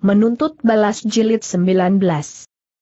Menuntut balas jilid 19.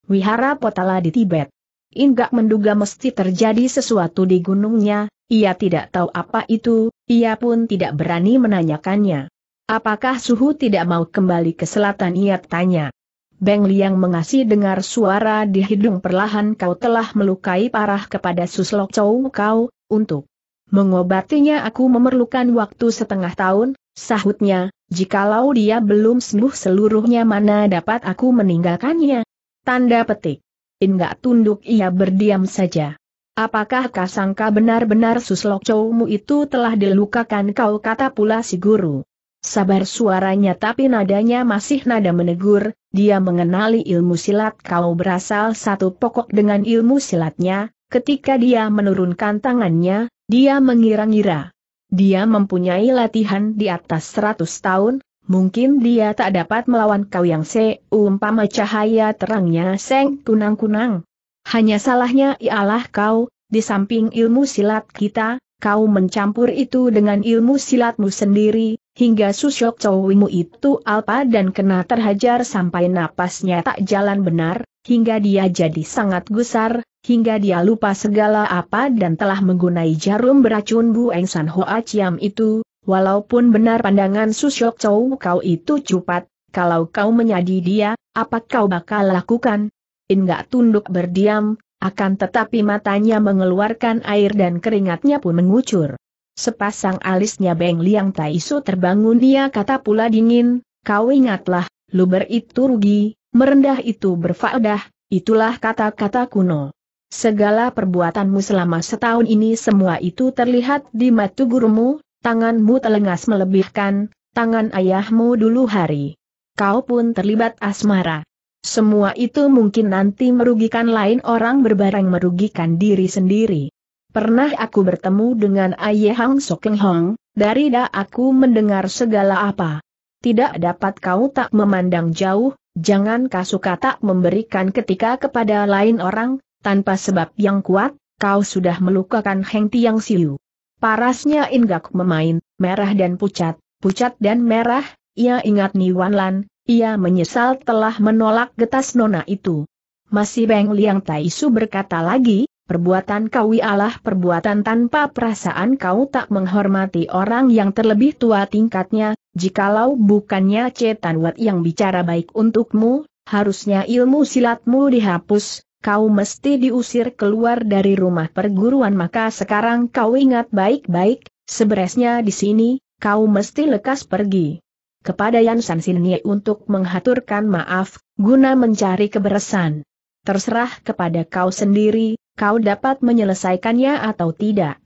Wihara Potala di Tibet. Inggak menduga mesti terjadi sesuatu di gunungnya, ia tidak tahu apa itu, ia pun tidak berani menanyakannya. Apakah suhu tidak mau kembali ke selatan ia tanya. Beng Liang mengasih dengar suara di hidung perlahan kau telah melukai parah kepada Suslok cowu kau, untuk mengobatinya aku memerlukan waktu setengah tahun, sahutnya, Jikalau dia belum sembuh seluruhnya mana dapat aku meninggalkannya? Tanda petik. Enggak tunduk ia berdiam saja. Apakah kau sangka benar-benar cowokmu itu telah dilukakan kau kata pula si guru. Sabar suaranya tapi nadanya masih nada menegur, dia mengenali ilmu silat kau berasal satu pokok dengan ilmu silatnya, ketika dia menurunkan tangannya, dia mengira-ngira. Dia mempunyai latihan di atas seratus tahun, mungkin dia tak dapat melawan kau yang seumpama cahaya terangnya seng kunang-kunang. Hanya salahnya ialah kau, di samping ilmu silat kita, kau mencampur itu dengan ilmu silatmu sendiri, hingga susyok cowimu itu alpa dan kena terhajar sampai napasnya tak jalan benar, hingga dia jadi sangat gusar, hingga dia lupa segala apa dan telah menggunai jarum beracun Bu Eng San Hoa Chiam itu, walaupun benar pandangan Susyok Chow kau itu cupat, kalau kau menyadi dia, apa kau bakal lakukan? In tunduk berdiam, akan tetapi matanya mengeluarkan air dan keringatnya pun mengucur. Sepasang alisnya Beng Liang Taisu terbangun dia kata pula dingin, kau ingatlah, luber itu rugi, Merendah itu berfaedah, itulah kata-kata kuno. Segala perbuatanmu selama setahun ini semua itu terlihat di mata gurumu, tanganmu telengas melebihkan, tangan ayahmu dulu hari. Kau pun terlibat asmara. Semua itu mungkin nanti merugikan lain orang berbareng merugikan diri sendiri. Pernah aku bertemu dengan Ayah Hang Sokeng Hong, dari dah aku mendengar segala apa. Tidak dapat kau tak memandang jauh, Jangan kasuka tak memberikan ketika kepada lain orang, tanpa sebab yang kuat, kau sudah melukakan Heng Tiang Siu. Parasnya Inggak memain, merah dan pucat, pucat dan merah, ia ingat Niwan Lan, ia menyesal telah menolak getas nona itu. Masih Beng Liang Taisu berkata lagi, Perbuatan kau ialah ya perbuatan tanpa perasaan kau tak menghormati orang yang terlebih tua tingkatnya, jikalau bukannya Cetan Wat yang bicara baik untukmu, harusnya ilmu silatmu dihapus, kau mesti diusir keluar dari rumah perguruan maka sekarang kau ingat baik-baik, seberesnya di sini, kau mesti lekas pergi. Kepada Yan San Sinye untuk menghaturkan maaf, guna mencari keberesan. Terserah kepada kau sendiri, kau dapat menyelesaikannya atau tidak.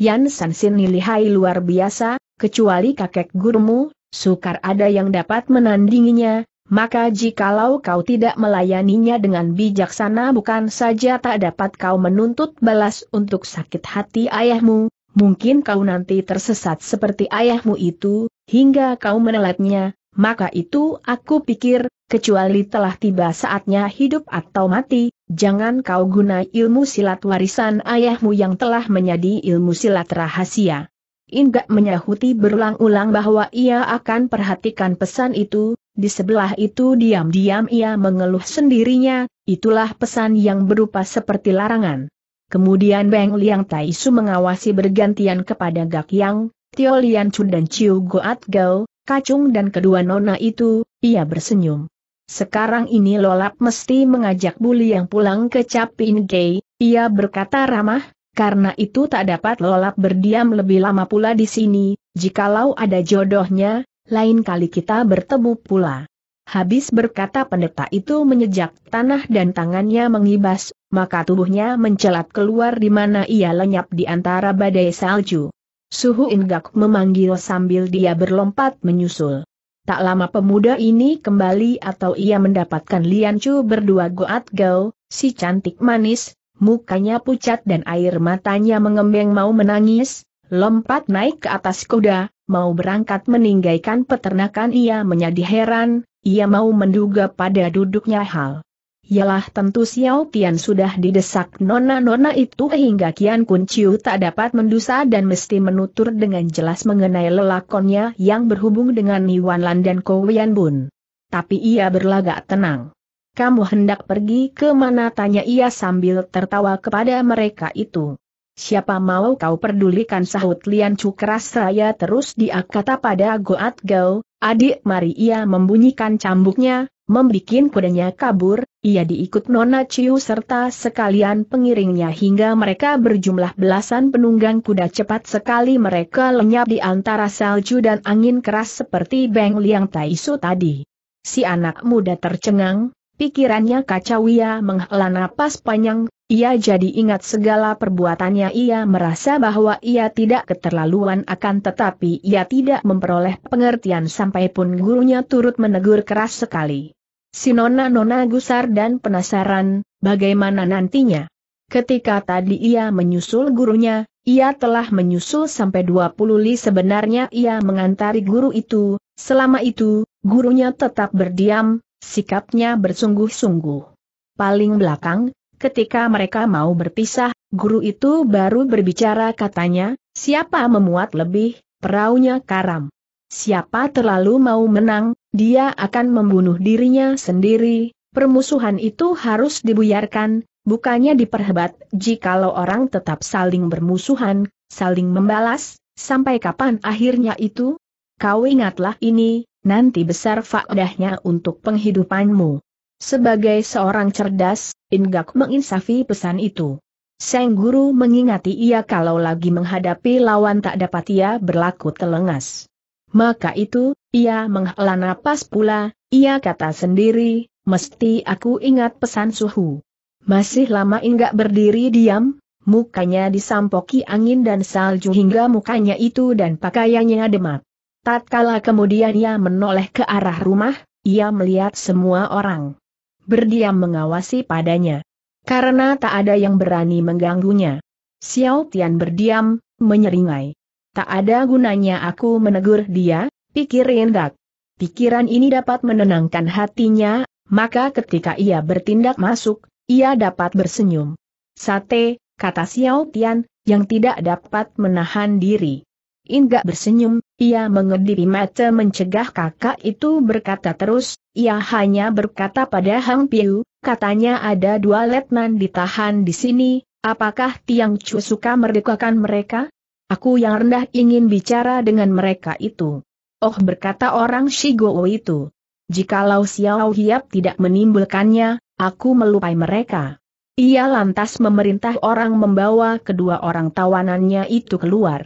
Yan San Sin Nilihai luar biasa, kecuali kakek gurumu, sukar ada yang dapat menandinginya, maka jikalau kau tidak melayaninya dengan bijaksana bukan saja tak dapat kau menuntut balas untuk sakit hati ayahmu, mungkin kau nanti tersesat seperti ayahmu itu, hingga kau menelatnya, maka itu aku pikir, kecuali telah tiba saatnya hidup atau mati, jangan kau guna ilmu silat warisan ayahmu yang telah menjadi ilmu silat rahasia. Inga menyahuti berulang-ulang bahwa ia akan perhatikan pesan itu, di sebelah itu diam-diam ia mengeluh sendirinya, itulah pesan yang berupa seperti larangan. Kemudian Beng Liang Taisu mengawasi bergantian kepada Gak Yang, Tio Lian Chun dan Chiu Goat Gao, Kacung dan kedua nona itu, ia bersenyum. Sekarang ini Lolap mesti mengajak Buli yang pulang ke Capin Gay, ia berkata ramah, karena itu tak dapat Lolap berdiam lebih lama pula di sini, jikalau ada jodohnya, lain kali kita bertemu pula. Habis berkata pendeta itu menyejak tanah dan tangannya mengibas, maka tubuhnya mencelat keluar di mana ia lenyap di antara badai salju. Suhu Inggak memanggil sambil dia berlompat menyusul. Tak lama pemuda ini kembali atau ia mendapatkan Lian Chu berdua Goat Gao, si cantik manis, mukanya pucat dan air matanya mengembeng mau menangis, lompat naik ke atas kuda, mau berangkat meninggalkan peternakan ia menjadi heran, ia mau menduga pada duduknya hal. Yalah tentu Xiao Tian sudah didesak nona-nona itu hingga Kian Kun Chiu tak dapat mendusa dan mesti menutur dengan jelas mengenai lelakonnya yang berhubung dengan Niwan Lan dan Kowian Bun. Tapi ia berlagak tenang. Kamu hendak pergi ke mana tanya ia sambil tertawa kepada mereka itu. Siapa mau kau pedulikan sahut Lian Chu keras raya terus dia kata pada Goat Gao, adik mari ia membunyikan cambuknya, membikin kudanya kabur, ia diikut Nona Ciu serta sekalian pengiringnya hingga mereka berjumlah belasan penunggang kuda cepat sekali mereka lenyap di antara salju dan angin keras seperti Beng Liang Taisu tadi. Si anak muda tercengang, pikirannya kacau ia menghela napas panjang, ia jadi ingat segala perbuatannya ia merasa bahwa ia tidak keterlaluan akan tetapi ia tidak memperoleh pengertian sampai pun gurunya turut menegur keras sekali. Si Nona-Nona gusar dan penasaran, bagaimana nantinya. Ketika tadi ia menyusul gurunya, ia telah menyusul sampai 20 li sebenarnya ia mengantari guru itu, selama itu, gurunya tetap berdiam, sikapnya bersungguh-sungguh. Paling belakang, ketika mereka mau berpisah, guru itu baru berbicara katanya, siapa memuat lebih, perahunya karam. Siapa terlalu mau menang, dia akan membunuh dirinya sendiri, permusuhan itu harus dibuyarkan, bukannya diperhebat, jikalau orang tetap saling bermusuhan, saling membalas, sampai kapan akhirnya itu? Kau ingatlah ini, nanti besar faedahnya untuk penghidupanmu. Sebagai seorang cerdas, Ingak menginsafi pesan itu. Sang Guru mengingati ia kalau lagi menghadapi lawan tak dapat ia berlaku telengas. Maka itu, ia menghela napas pula, ia kata sendiri, mesti aku ingat pesan suhu. Masih lama enggak berdiri diam, mukanya disampoki angin dan salju hingga mukanya itu dan pakaiannya demak. Tatkala kemudian ia menoleh ke arah rumah, ia melihat semua orang. Berdiam mengawasi padanya. Karena tak ada yang berani mengganggunya. Xiao Tian berdiam, menyeringai. Tak ada gunanya aku menegur dia, pikir Rendak. Pikiran ini dapat menenangkan hatinya, maka ketika ia bertindak masuk, ia dapat bersenyum. Sate, kata Xiao Tian, yang tidak dapat menahan diri. Inggak bersenyum, ia mengedipi mata mencegah kakak itu berkata terus, ia hanya berkata pada Hang Piu, katanya ada dua letnan ditahan di sini, apakah Tiang Chu suka merdekakan mereka? Aku yang rendah ingin bicara dengan mereka itu. Oh berkata orang Shigowo itu. Jikalau Xiao Hiap tidak menimbulkannya, aku melupai mereka. Ia lantas memerintah orang membawa kedua orang tawanannya itu keluar.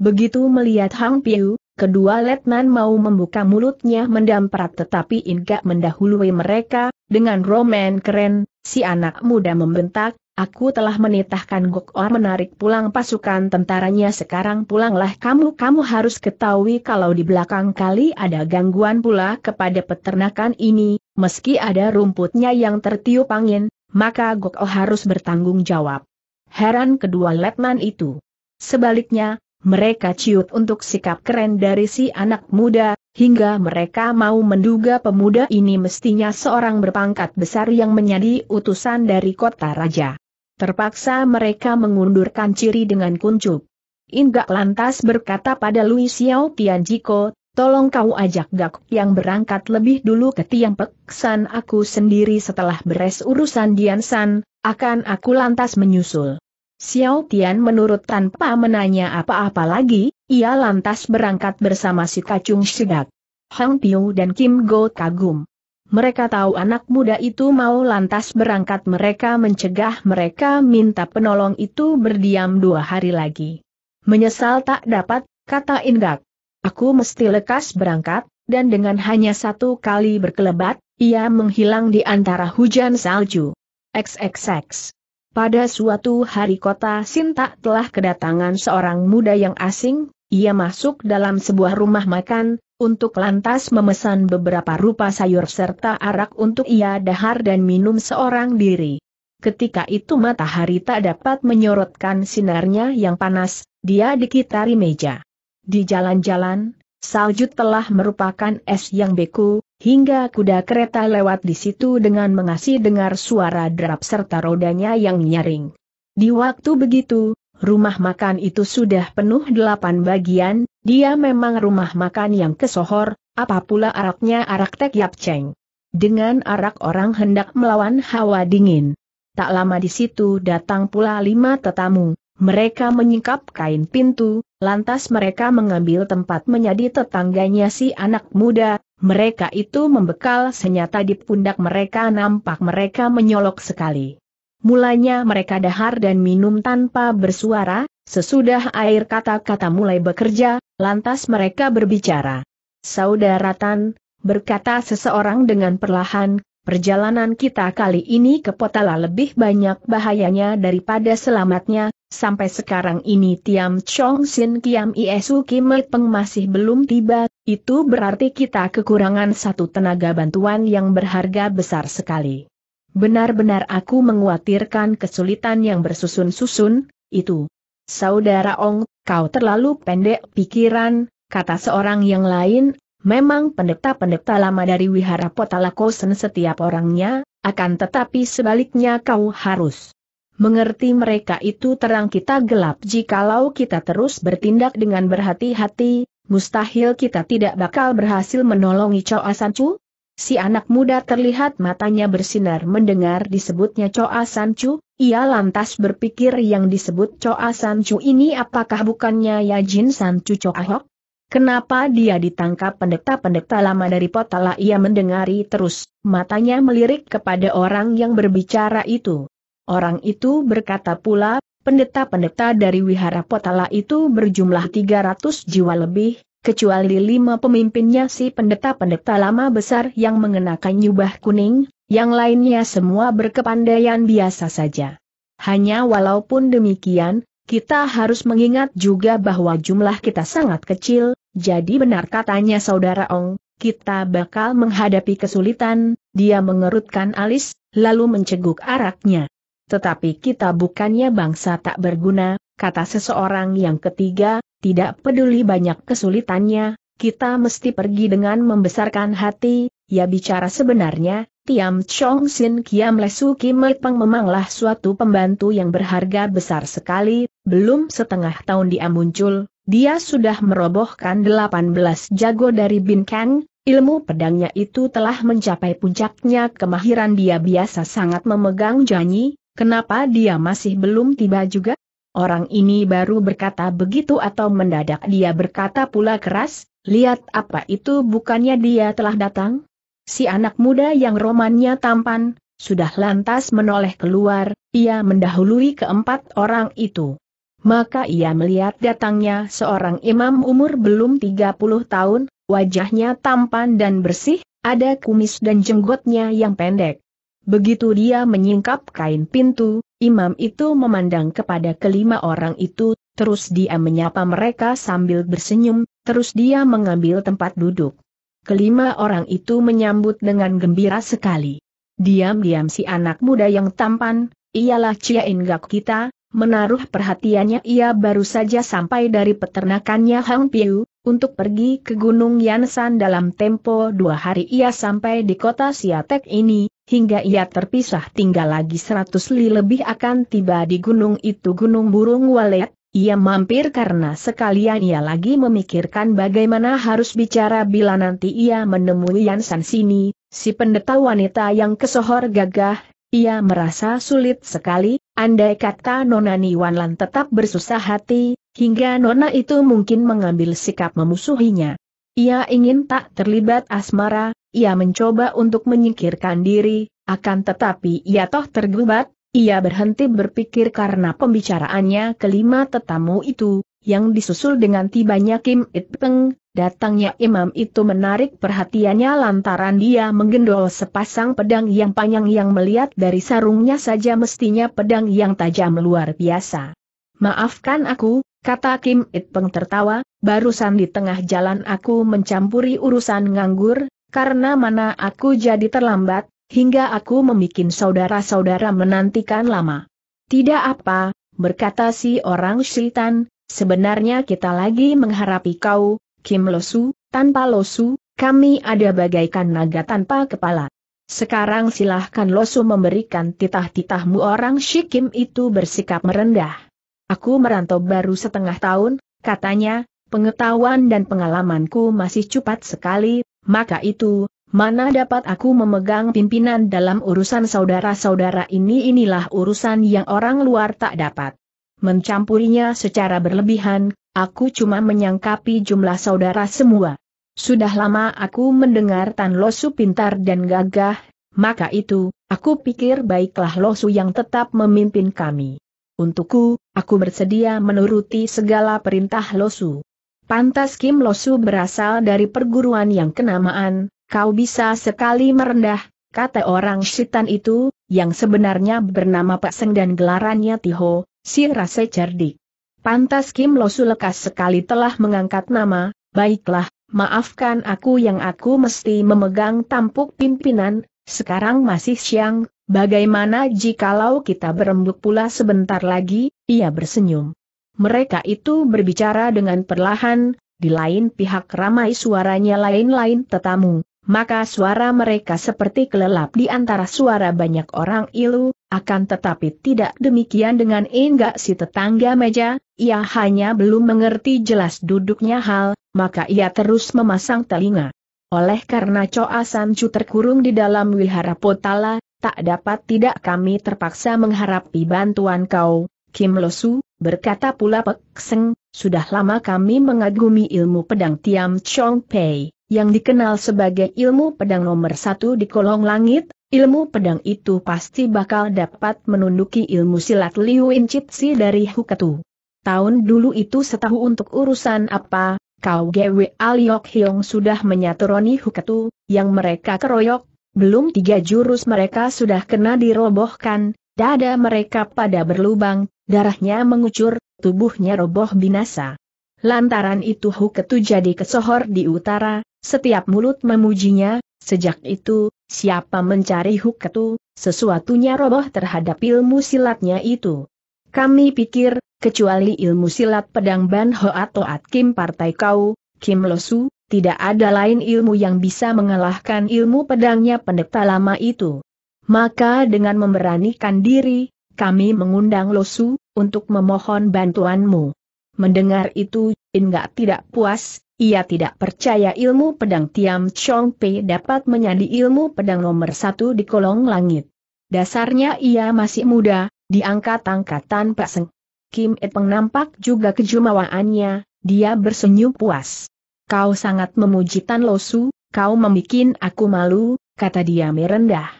Begitu melihat Hang Piu, kedua letnan mau membuka mulutnya mendamprat tetapi Inga mendahului mereka, dengan roman keren, si anak muda membentak, Aku telah menitahkan Gokor menarik pulang pasukan tentaranya sekarang pulanglah kamu. Kamu harus ketahui kalau di belakang kali ada gangguan pula kepada peternakan ini, meski ada rumputnya yang tertiup angin, maka Gokor harus bertanggung jawab. Heran kedua letnan itu. Sebaliknya, mereka ciut untuk sikap keren dari si anak muda, hingga mereka mau menduga pemuda ini mestinya seorang berpangkat besar yang menjadi utusan dari kota raja. Terpaksa mereka mengundurkan ciri dengan kuncup. Inggak lantas berkata pada Lui Xiao Jiko, tolong kau ajak Gak yang berangkat lebih dulu ke Tiang Peksan aku sendiri setelah beres urusan Diansan, akan aku lantas menyusul. Xiao Tian menurut tanpa menanya apa-apa lagi, ia lantas berangkat bersama si kacung Shigak. Hang Piu dan Kim Go kagum. Mereka tahu anak muda itu mau lantas berangkat mereka mencegah mereka minta penolong itu berdiam dua hari lagi. Menyesal tak dapat, kata Inggak. Aku mesti lekas berangkat, dan dengan hanya satu kali berkelebat, ia menghilang di antara hujan salju. XXX. Pada suatu hari kota Sinta telah kedatangan seorang muda yang asing, ia masuk dalam sebuah rumah makan, untuk lantas memesan beberapa rupa sayur serta arak untuk ia dahar dan minum seorang diri. Ketika itu matahari tak dapat menyorotkan sinarnya yang panas, dia dikitari meja. Di jalan-jalan, salju telah merupakan es yang beku, hingga kuda kereta lewat di situ dengan mengasih dengar suara derap serta rodanya yang nyaring. Di waktu begitu, Rumah makan itu sudah penuh delapan bagian, dia memang rumah makan yang kesohor, apa pula araknya arak Tek Yap Cheng. Dengan arak orang hendak melawan hawa dingin. Tak lama di situ datang pula lima tetamu, mereka menyingkap kain pintu, lantas mereka mengambil tempat menjadi tetangganya si anak muda, mereka itu membekal senjata di pundak mereka nampak mereka menyolok sekali. Mulanya mereka dahar dan minum tanpa bersuara, sesudah air kata-kata mulai bekerja, lantas mereka berbicara. Saudara Tan, berkata seseorang dengan perlahan, perjalanan kita kali ini ke Potala lebih banyak bahayanya daripada selamatnya, sampai sekarang ini Tiam Chong Sin Kiam Iesu Kim Peng masih belum tiba, itu berarti kita kekurangan satu tenaga bantuan yang berharga besar sekali. Benar-benar aku menguatirkan kesulitan yang bersusun-susun, itu. Saudara Ong, kau terlalu pendek pikiran, kata seorang yang lain, memang pendeta-pendeta lama dari wihara Potalakosen setiap orangnya, akan tetapi sebaliknya kau harus mengerti mereka itu terang kita gelap jikalau kita terus bertindak dengan berhati-hati, mustahil kita tidak bakal berhasil menolongi Choa Chu. Si anak muda terlihat matanya bersinar mendengar disebutnya coa San ia lantas berpikir yang disebut coa San ini apakah bukannya Yajin San Chu Choa Hok? Kenapa dia ditangkap pendeta-pendeta lama dari Potala ia mendengari terus, matanya melirik kepada orang yang berbicara itu. Orang itu berkata pula, pendeta-pendeta dari wihara Potala itu berjumlah 300 jiwa lebih, kecuali lima pemimpinnya si pendeta-pendeta lama besar yang mengenakan jubah kuning, yang lainnya semua berkepandaian biasa saja. Hanya walaupun demikian, kita harus mengingat juga bahwa jumlah kita sangat kecil, jadi benar katanya saudara Ong, kita bakal menghadapi kesulitan, dia mengerutkan alis, lalu menceguk araknya. Tetapi kita bukannya bangsa tak berguna, kata seseorang yang ketiga, tidak peduli banyak kesulitannya, kita mesti pergi dengan membesarkan hati, ya bicara sebenarnya, Tiam Chong Sin Kiam Lesu Kim Peng memanglah suatu pembantu yang berharga besar sekali, belum setengah tahun dia muncul, dia sudah merobohkan 18 jago dari Bin Kang, ilmu pedangnya itu telah mencapai puncaknya kemahiran dia biasa sangat memegang janji, kenapa dia masih belum tiba juga? Orang ini baru berkata begitu atau mendadak dia berkata pula keras, lihat apa itu bukannya dia telah datang? Si anak muda yang romannya tampan, sudah lantas menoleh keluar, ia mendahului keempat orang itu. Maka ia melihat datangnya seorang imam umur belum 30 tahun, wajahnya tampan dan bersih, ada kumis dan jenggotnya yang pendek. Begitu dia menyingkap kain pintu, Imam itu memandang kepada kelima orang itu, terus dia menyapa mereka sambil bersenyum, terus dia mengambil tempat duduk. Kelima orang itu menyambut dengan gembira sekali. Diam-diam si anak muda yang tampan, ialah Cia Inggak kita, menaruh perhatiannya ia baru saja sampai dari peternakannya Hang Piu, untuk pergi ke Gunung Yansan dalam tempo dua hari ia sampai di kota Siatek ini, hingga ia terpisah tinggal lagi seratus li lebih akan tiba di gunung itu Gunung Burung Walet, ia mampir karena sekalian ia lagi memikirkan bagaimana harus bicara bila nanti ia menemui Yansan sini, si pendeta wanita yang kesohor gagah, ia merasa sulit sekali, andai kata Nonani Wanlan tetap bersusah hati, Hingga Nona itu mungkin mengambil sikap memusuhinya. Ia ingin tak terlibat asmara, ia mencoba untuk menyingkirkan diri, akan tetapi ia toh tergubat, ia berhenti berpikir karena pembicaraannya kelima tetamu itu, yang disusul dengan tibanya Kim It Peng, datangnya imam itu menarik perhatiannya lantaran dia menggendol sepasang pedang yang panjang yang melihat dari sarungnya saja mestinya pedang yang tajam luar biasa. Maafkan aku, Kata Kim It Peng tertawa, barusan di tengah jalan aku mencampuri urusan nganggur, karena mana aku jadi terlambat, hingga aku membuat saudara-saudara menantikan lama. Tidak apa, berkata si orang syaitan, sebenarnya kita lagi mengharapi kau, Kim Losu, tanpa Losu, kami ada bagaikan naga tanpa kepala. Sekarang silahkan Losu memberikan titah-titahmu orang Shikim itu bersikap merendah. Aku merantau baru setengah tahun, katanya, pengetahuan dan pengalamanku masih cepat sekali, maka itu, mana dapat aku memegang pimpinan dalam urusan saudara-saudara ini inilah urusan yang orang luar tak dapat. Mencampurinya secara berlebihan, aku cuma menyangkapi jumlah saudara semua. Sudah lama aku mendengar Tan Losu pintar dan gagah, maka itu, aku pikir baiklah Losu yang tetap memimpin kami. Untukku, aku bersedia menuruti segala perintah Losu. Pantas Kim Losu berasal dari perguruan yang kenamaan, kau bisa sekali merendah, kata orang setan itu, yang sebenarnya bernama Pak Seng dan gelarannya Tiho, si rasa cerdik. Pantas Kim Losu lekas sekali telah mengangkat nama, baiklah, maafkan aku yang aku mesti memegang tampuk pimpinan, sekarang masih siang, bagaimana jikalau kita berembuk pula sebentar lagi, ia bersenyum. Mereka itu berbicara dengan perlahan, di lain pihak ramai suaranya lain-lain tetamu, maka suara mereka seperti kelelap di antara suara banyak orang ilu, akan tetapi tidak demikian dengan enggak si tetangga meja, ia hanya belum mengerti jelas duduknya hal, maka ia terus memasang telinga. Oleh karena coasan Sanchu terkurung di dalam wihara Potala, tak dapat tidak kami terpaksa mengharapi bantuan kau, Kim Losu, berkata pula Pek Seng, sudah lama kami mengagumi ilmu pedang Tiam Chong Pei, yang dikenal sebagai ilmu pedang nomor satu di kolong langit, ilmu pedang itu pasti bakal dapat menunduki ilmu silat Liu Incitsi dari Huketu. Tahun dulu itu setahu untuk urusan apa, Kau Gwe Aliok Hiong sudah menyaturoni Huketu, yang mereka keroyok, belum tiga jurus mereka sudah kena dirobohkan, dada mereka pada berlubang, darahnya mengucur, tubuhnya roboh binasa. Lantaran itu Huketu jadi kesohor di utara, setiap mulut memujinya, sejak itu, siapa mencari Huketu, sesuatunya roboh terhadap ilmu silatnya itu. Kami pikir, kecuali ilmu silat pedang Ban Ho atau At Kim Partai Kau, Kim Losu, tidak ada lain ilmu yang bisa mengalahkan ilmu pedangnya pendeta lama itu. Maka dengan memberanikan diri, kami mengundang Losu, untuk memohon bantuanmu. Mendengar itu, Inga tidak puas, ia tidak percaya ilmu pedang Tiam Chong Pei dapat menyandi ilmu pedang nomor satu di kolong langit. Dasarnya ia masih muda, diangkat angkatan Pak seng Kim Peng nampak juga kejumawaannya, dia bersenyum puas. Kau sangat memuji Tan Losu, kau membuat aku malu, kata dia merendah.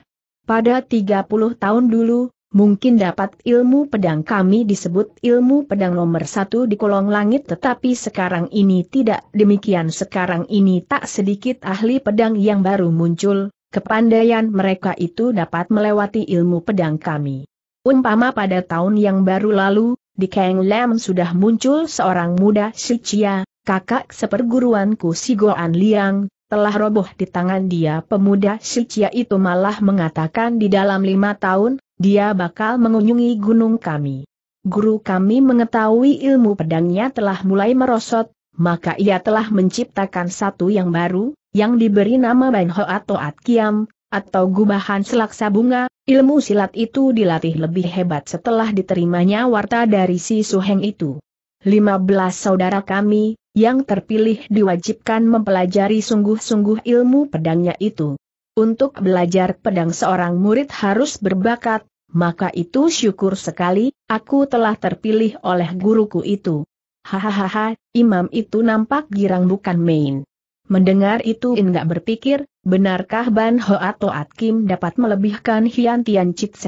Pada 30 tahun dulu, mungkin dapat ilmu pedang kami disebut ilmu pedang nomor satu di kolong langit tetapi sekarang ini tidak demikian sekarang ini tak sedikit ahli pedang yang baru muncul, kepandaian mereka itu dapat melewati ilmu pedang kami. Umpama pada tahun yang baru lalu, di Kang Lam sudah muncul seorang muda Sucia, kakak seperguruanku si Goan Liang, telah roboh di tangan dia pemuda Sucia itu malah mengatakan di dalam lima tahun, dia bakal mengunjungi gunung kami. Guru kami mengetahui ilmu pedangnya telah mulai merosot, maka ia telah menciptakan satu yang baru, yang diberi nama Banho atau Atkiam, atau gubahan selaksa bunga, ilmu silat itu dilatih lebih hebat setelah diterimanya warta dari si Suheng itu. 15 saudara kami, yang terpilih diwajibkan mempelajari sungguh-sungguh ilmu pedangnya itu. Untuk belajar pedang seorang murid harus berbakat, maka itu syukur sekali, aku telah terpilih oleh guruku itu. Hahaha, imam itu nampak girang bukan main. Mendengar itu enggak berpikir, Benarkah Ban Ho atau At Kim dapat melebihkan Hian Tian Chit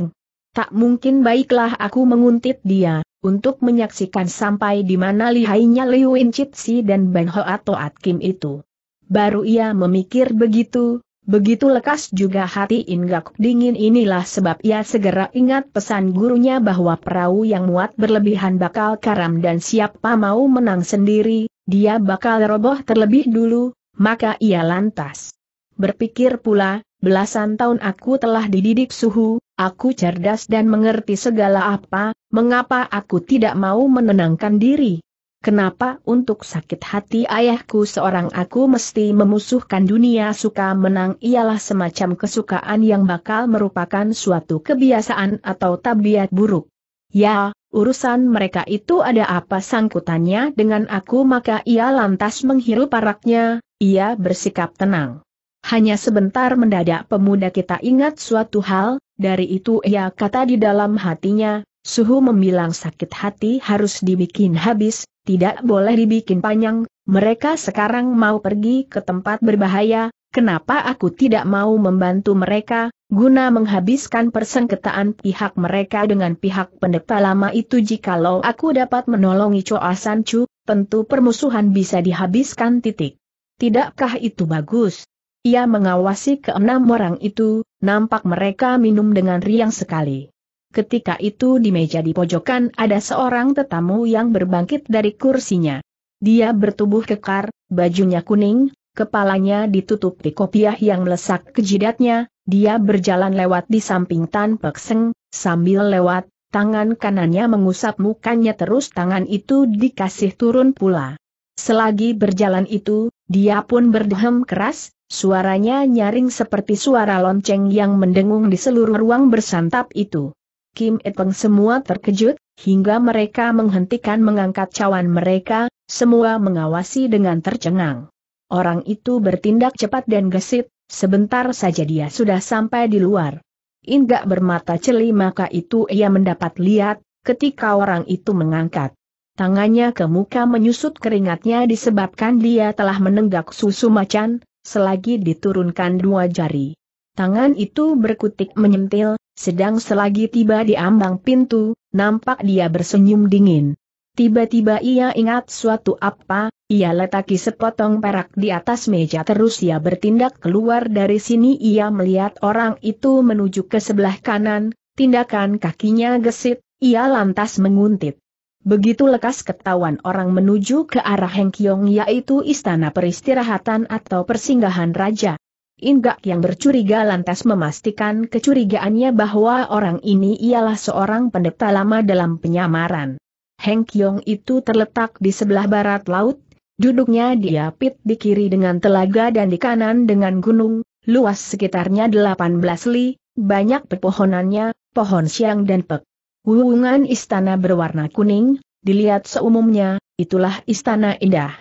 Tak mungkin baiklah aku menguntit dia, untuk menyaksikan sampai di mana lihainya Liu Win Chit Si dan Ban Ho atau At Kim itu. Baru ia memikir begitu, begitu lekas juga hati inggak dingin inilah sebab ia segera ingat pesan gurunya bahwa perahu yang muat berlebihan bakal karam dan siapa mau menang sendiri, dia bakal roboh terlebih dulu, maka ia lantas Berpikir pula, belasan tahun aku telah dididik suhu, aku cerdas dan mengerti segala apa, mengapa aku tidak mau menenangkan diri? Kenapa untuk sakit hati ayahku seorang aku mesti memusuhkan dunia suka menang ialah semacam kesukaan yang bakal merupakan suatu kebiasaan atau tabiat buruk. Ya, urusan mereka itu ada apa sangkutannya dengan aku maka ia lantas menghirup paraknya ia bersikap tenang. Hanya sebentar mendadak pemuda kita ingat suatu hal, dari itu ia kata di dalam hatinya, suhu membilang sakit hati harus dibikin habis, tidak boleh dibikin panjang, mereka sekarang mau pergi ke tempat berbahaya, kenapa aku tidak mau membantu mereka, guna menghabiskan persengketaan pihak mereka dengan pihak pendeta lama itu jikalau aku dapat menolongi coasan San tentu permusuhan bisa dihabiskan titik. Tidakkah itu bagus? Ia mengawasi keenam orang itu, nampak mereka minum dengan riang sekali. Ketika itu di meja di pojokan ada seorang tetamu yang berbangkit dari kursinya. Dia bertubuh kekar, bajunya kuning, kepalanya ditutup di kopiah yang melesak ke jidatnya, dia berjalan lewat di samping Tan Pekseng, sambil lewat, tangan kanannya mengusap mukanya terus tangan itu dikasih turun pula. Selagi berjalan itu, dia pun berdehem keras, suaranya nyaring seperti suara lonceng yang mendengung di seluruh ruang bersantap itu. Kim Etong semua terkejut, hingga mereka menghentikan mengangkat cawan mereka, semua mengawasi dengan tercengang. Orang itu bertindak cepat dan gesit, sebentar saja dia sudah sampai di luar. Inggak bermata celi maka itu ia mendapat lihat, ketika orang itu mengangkat Tangannya ke muka menyusut keringatnya disebabkan dia telah menenggak susu macan, selagi diturunkan dua jari. Tangan itu berkutik menyentil, sedang selagi tiba di ambang pintu, nampak dia bersenyum dingin. Tiba-tiba ia ingat suatu apa, ia letaki sepotong perak di atas meja terus ia bertindak keluar dari sini ia melihat orang itu menuju ke sebelah kanan, tindakan kakinya gesit, ia lantas menguntit. Begitu lekas ketahuan orang menuju ke arah Hengkiong yaitu istana peristirahatan atau persinggahan raja. Inggak yang bercuriga lantas memastikan kecurigaannya bahwa orang ini ialah seorang pendeta lama dalam penyamaran. Hengkiong itu terletak di sebelah barat laut, duduknya diapit di kiri dengan telaga dan di kanan dengan gunung, luas sekitarnya 18 li, banyak pepohonannya, pohon siang dan pek Wuungan istana berwarna kuning, dilihat seumumnya, itulah istana indah.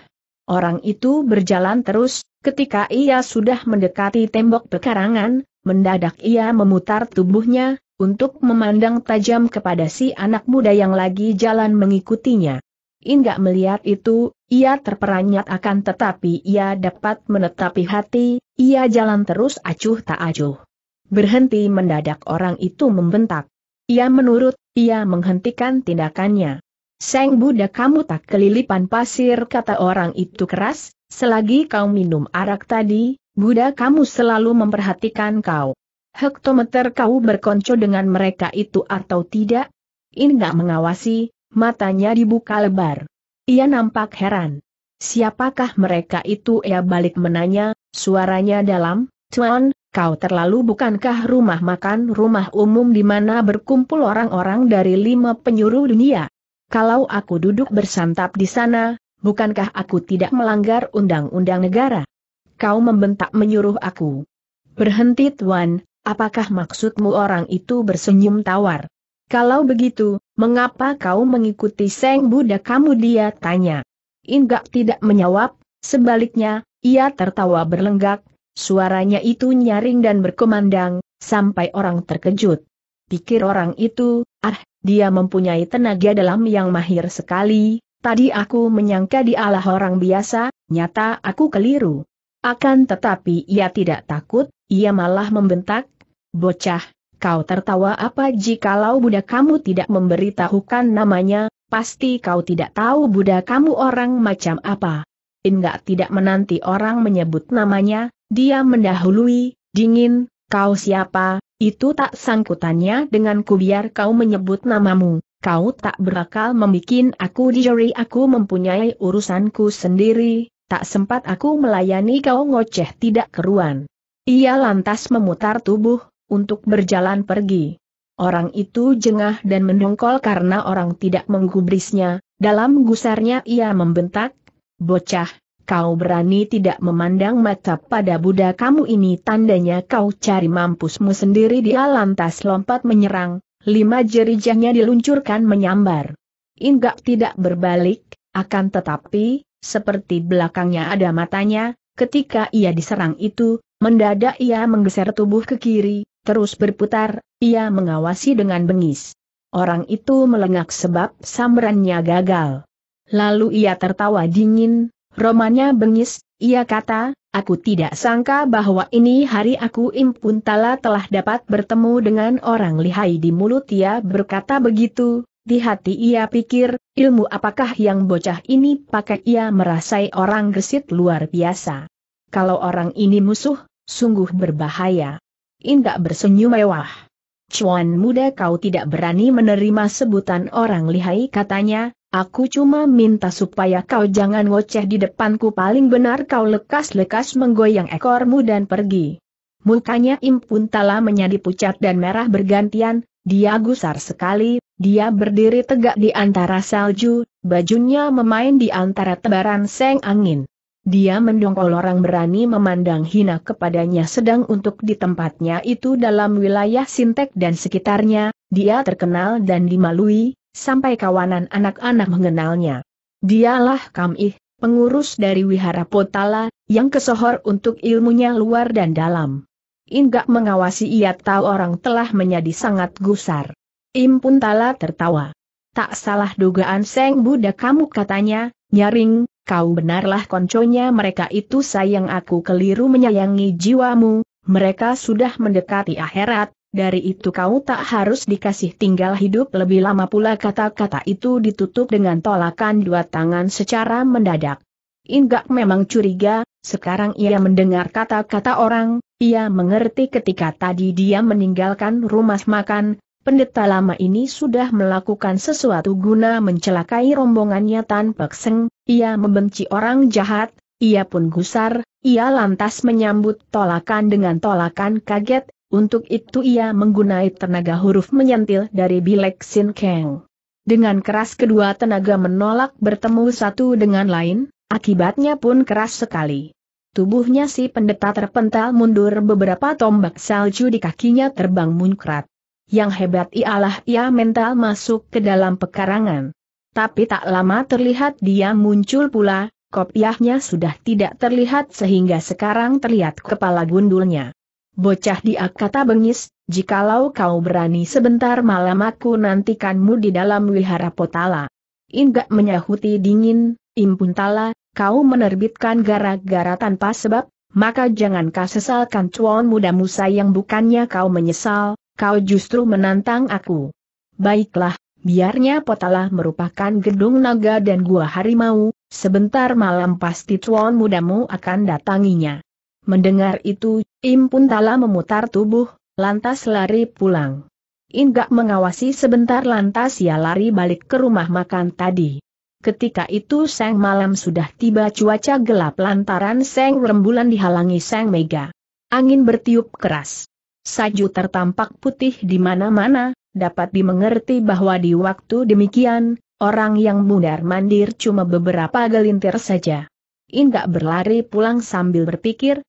Orang itu berjalan terus, ketika ia sudah mendekati tembok pekarangan, mendadak ia memutar tubuhnya, untuk memandang tajam kepada si anak muda yang lagi jalan mengikutinya. Inggak melihat itu, ia terperanjat. akan tetapi ia dapat menetapi hati, ia jalan terus acuh tak acuh. Berhenti mendadak orang itu membentak. Ia menurut, ia menghentikan tindakannya. Seng Buddha kamu tak kelilipan pasir kata orang itu keras, selagi kau minum arak tadi, Buddha kamu selalu memperhatikan kau. Hektometer kau berkonco dengan mereka itu atau tidak? Inga mengawasi, matanya dibuka lebar. Ia nampak heran. Siapakah mereka itu ia balik menanya, suaranya dalam, Tuan, Kau terlalu bukankah rumah makan rumah umum di mana berkumpul orang-orang dari lima penyuru dunia? Kalau aku duduk bersantap di sana, bukankah aku tidak melanggar undang-undang negara? Kau membentak menyuruh aku. Berhenti tuan, apakah maksudmu orang itu bersenyum tawar? Kalau begitu, mengapa kau mengikuti Seng Buddha kamu dia tanya. Inggak tidak menjawab, sebaliknya, ia tertawa berlenggak, Suaranya itu nyaring dan berkumandang, sampai orang terkejut. Pikir orang itu, ah, dia mempunyai tenaga dalam yang mahir sekali, tadi aku menyangka dialah orang biasa, nyata aku keliru. Akan tetapi ia tidak takut, ia malah membentak, bocah, kau tertawa apa jikalau budak kamu tidak memberitahukan namanya, pasti kau tidak tahu budak kamu orang macam apa. Enggak tidak menanti orang menyebut namanya, dia mendahului, dingin, kau siapa, itu tak sangkutannya denganku biar kau menyebut namamu. Kau tak berakal membuat aku dijeri aku mempunyai urusanku sendiri, tak sempat aku melayani kau ngoceh tidak keruan. Ia lantas memutar tubuh, untuk berjalan pergi. Orang itu jengah dan mendongkol karena orang tidak menggubrisnya, dalam gusarnya ia membentak, bocah, Kau berani tidak memandang mata pada Buddha kamu ini tandanya kau cari mampusmu sendiri dia lantas lompat menyerang, lima jerijahnya diluncurkan menyambar. Inggak tidak berbalik, akan tetapi, seperti belakangnya ada matanya, ketika ia diserang itu, mendadak ia menggeser tubuh ke kiri, terus berputar, ia mengawasi dengan bengis. Orang itu melengak sebab samrannya gagal. Lalu ia tertawa dingin, Romanya bengis, ia kata, aku tidak sangka bahwa ini hari aku impuntala telah dapat bertemu dengan orang lihai di mulut ia berkata begitu, di hati ia pikir, ilmu apakah yang bocah ini pakai ia merasai orang gesit luar biasa. Kalau orang ini musuh, sungguh berbahaya. Indah bersenyum mewah. Cuan muda kau tidak berani menerima sebutan orang lihai katanya, Aku cuma minta supaya kau jangan ngoceh di depanku paling benar kau lekas-lekas menggoyang ekormu dan pergi. Mukanya impun tala menjadi pucat dan merah bergantian, dia gusar sekali, dia berdiri tegak di antara salju, bajunya memain di antara tebaran seng angin. Dia mendongkol orang berani memandang hina kepadanya sedang untuk di tempatnya itu dalam wilayah Sintek dan sekitarnya, dia terkenal dan dimalui, sampai kawanan anak-anak mengenalnya. Dialah Kamih, pengurus dari Wihara Potala, yang kesohor untuk ilmunya luar dan dalam. Inggak mengawasi ia tahu orang telah menjadi sangat gusar. Impun Tala tertawa. Tak salah dugaan Seng Buddha kamu katanya, nyaring, kau benarlah konconya mereka itu sayang aku keliru menyayangi jiwamu, mereka sudah mendekati akhirat, dari itu kau tak harus dikasih tinggal hidup lebih lama pula kata-kata itu ditutup dengan tolakan dua tangan secara mendadak. Inggak memang curiga, sekarang ia mendengar kata-kata orang, ia mengerti ketika tadi dia meninggalkan rumah makan, pendeta lama ini sudah melakukan sesuatu guna mencelakai rombongannya tanpa kseng, ia membenci orang jahat, ia pun gusar, ia lantas menyambut tolakan dengan tolakan kaget, untuk itu ia menggunai tenaga huruf menyentil dari Bilek Sin Kang. Dengan keras kedua tenaga menolak bertemu satu dengan lain, akibatnya pun keras sekali. Tubuhnya si pendeta terpental mundur beberapa tombak salju di kakinya terbang muncrat. Yang hebat ialah ia mental masuk ke dalam pekarangan. Tapi tak lama terlihat dia muncul pula, kopiahnya sudah tidak terlihat sehingga sekarang terlihat kepala gundulnya. Bocah dia kata bengis, jikalau kau berani sebentar malam aku nantikanmu di dalam wihara potala. Inggak menyahuti dingin, impuntala, kau menerbitkan gara-gara tanpa sebab, maka jangan kau sesalkan cuan musa yang bukannya kau menyesal, kau justru menantang aku. Baiklah, biarnya potala merupakan gedung naga dan gua harimau, sebentar malam pasti cuan mudamu akan datanginya. Mendengar itu, Im pun tala memutar tubuh, lantas lari pulang. Inggak mengawasi sebentar lantas ia lari balik ke rumah makan tadi. Ketika itu Seng malam sudah tiba cuaca gelap lantaran Seng rembulan dihalangi Seng Mega. Angin bertiup keras. Saju tertampak putih di mana-mana, dapat dimengerti bahwa di waktu demikian, orang yang bundar mandir cuma beberapa gelintir saja. Indak berlari pulang sambil berpikir,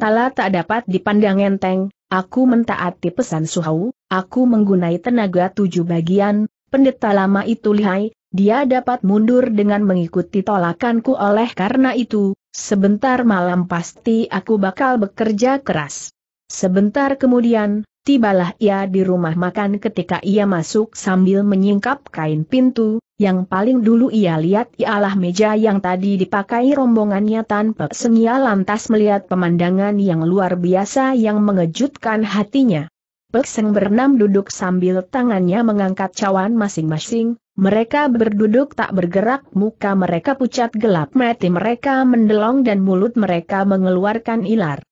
tala tak dapat dipandang enteng, aku mentaati pesan Suhau, aku menggunai tenaga tujuh bagian, pendeta lama itu lihai, dia dapat mundur dengan mengikuti tolakanku oleh karena itu, sebentar malam pasti aku bakal bekerja keras. Sebentar kemudian, Tibalah ia di rumah makan ketika ia masuk sambil menyingkap kain pintu, yang paling dulu ia lihat ialah meja yang tadi dipakai rombongannya tanpa sengia lantas melihat pemandangan yang luar biasa yang mengejutkan hatinya. Pekseng bernam duduk sambil tangannya mengangkat cawan masing-masing, mereka berduduk tak bergerak muka mereka pucat gelap mati mereka mendelong dan mulut mereka mengeluarkan ilar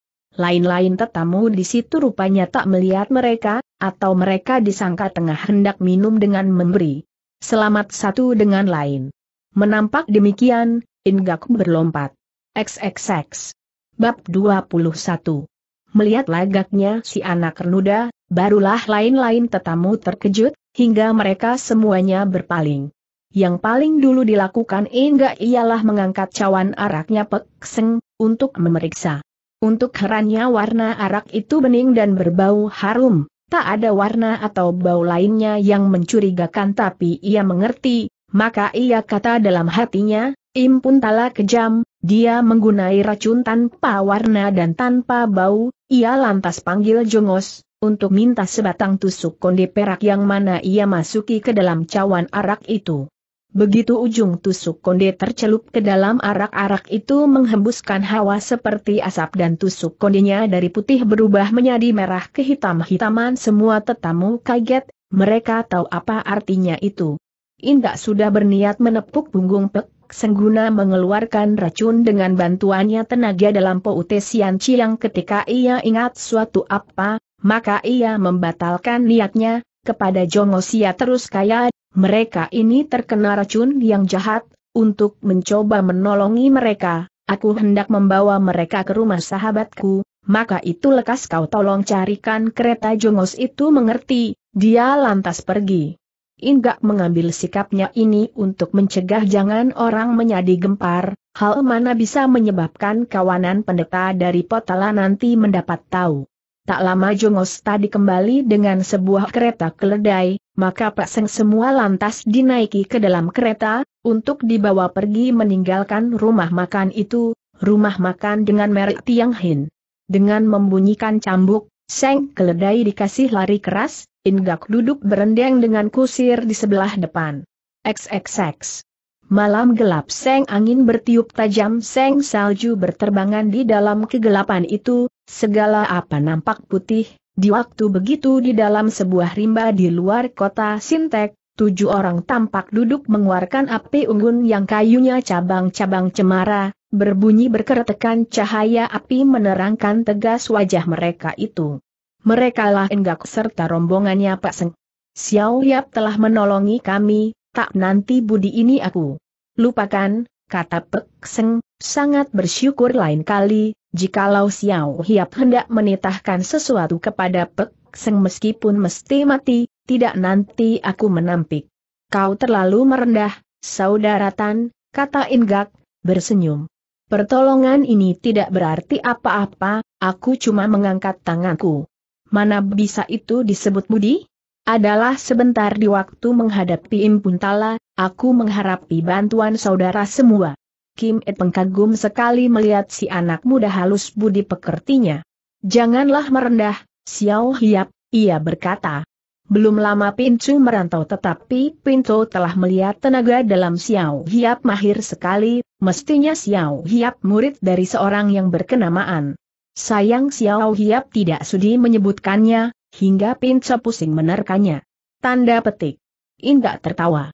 lain-lain tetamu di situ rupanya tak melihat mereka, atau mereka disangka tengah hendak minum dengan memberi. Selamat satu dengan lain. Menampak demikian, Ingak berlompat. XXX. Bab 21. Melihat lagaknya si anak renuda, barulah lain-lain tetamu terkejut, hingga mereka semuanya berpaling. Yang paling dulu dilakukan Ingga ialah mengangkat cawan araknya Pekseng, untuk memeriksa. Untuk herannya warna arak itu bening dan berbau harum, tak ada warna atau bau lainnya yang mencurigakan tapi ia mengerti, maka ia kata dalam hatinya, impun tala kejam, dia menggunai racun tanpa warna dan tanpa bau, ia lantas panggil jongos, untuk minta sebatang tusuk konde perak yang mana ia masuki ke dalam cawan arak itu. Begitu ujung tusuk konde tercelup ke dalam arak-arak itu menghembuskan hawa seperti asap dan tusuk kondenya dari putih berubah menjadi merah ke hitaman semua tetamu kaget, mereka tahu apa artinya itu. Indak sudah berniat menepuk punggung Pek Sengguna mengeluarkan racun dengan bantuannya tenaga dalam Poute Sian Chiang ketika ia ingat suatu apa, maka ia membatalkan niatnya, kepada Jongosia terus kaya mereka ini terkena racun yang jahat, untuk mencoba menolongi mereka, aku hendak membawa mereka ke rumah sahabatku, maka itu lekas kau tolong carikan kereta jongos itu mengerti, dia lantas pergi. Inggak mengambil sikapnya ini untuk mencegah jangan orang menjadi gempar, hal mana bisa menyebabkan kawanan pendeta dari Potala nanti mendapat tahu. Tak lama Jongos tadi kembali dengan sebuah kereta keledai, maka Pak Seng semua lantas dinaiki ke dalam kereta, untuk dibawa pergi meninggalkan rumah makan itu, rumah makan dengan merek Tiang Hin. Dengan membunyikan cambuk, Seng keledai dikasih lari keras, Ingak duduk berendeng dengan kusir di sebelah depan. XXX. Malam gelap seng angin bertiup tajam seng salju berterbangan di dalam kegelapan itu, Segala apa nampak putih, di waktu begitu di dalam sebuah rimba di luar kota Sintek, tujuh orang tampak duduk mengeluarkan api unggun yang kayunya cabang-cabang cemara, berbunyi berkeretekan cahaya api menerangkan tegas wajah mereka itu. Mereka lah Enggak serta rombongannya Pak Seng. Xiao Yap telah menolongi kami, tak nanti budi ini aku. Lupakan, kata Pek Seng, sangat bersyukur lain kali, jikalau Xiao Hiap hendak menitahkan sesuatu kepada Pek Seng meskipun mesti mati, tidak nanti aku menampik. Kau terlalu merendah, saudara Tan, kata Ingak, bersenyum. Pertolongan ini tidak berarti apa-apa, aku cuma mengangkat tanganku. Mana bisa itu disebut budi? Adalah sebentar di waktu menghadapi impuntala, aku mengharapi bantuan saudara semua. Kim Et pengkagum sekali melihat si anak muda halus budi pekertinya. Janganlah merendah, Xiao Hiap, ia berkata. Belum lama Pintu merantau tetapi Pinto telah melihat tenaga dalam Xiao Hiap mahir sekali, mestinya Xiao Hiap murid dari seorang yang berkenamaan. Sayang Xiao Hiap tidak sudi menyebutkannya, hingga Pintu pusing menerkannya. Tanda petik. Indah tertawa.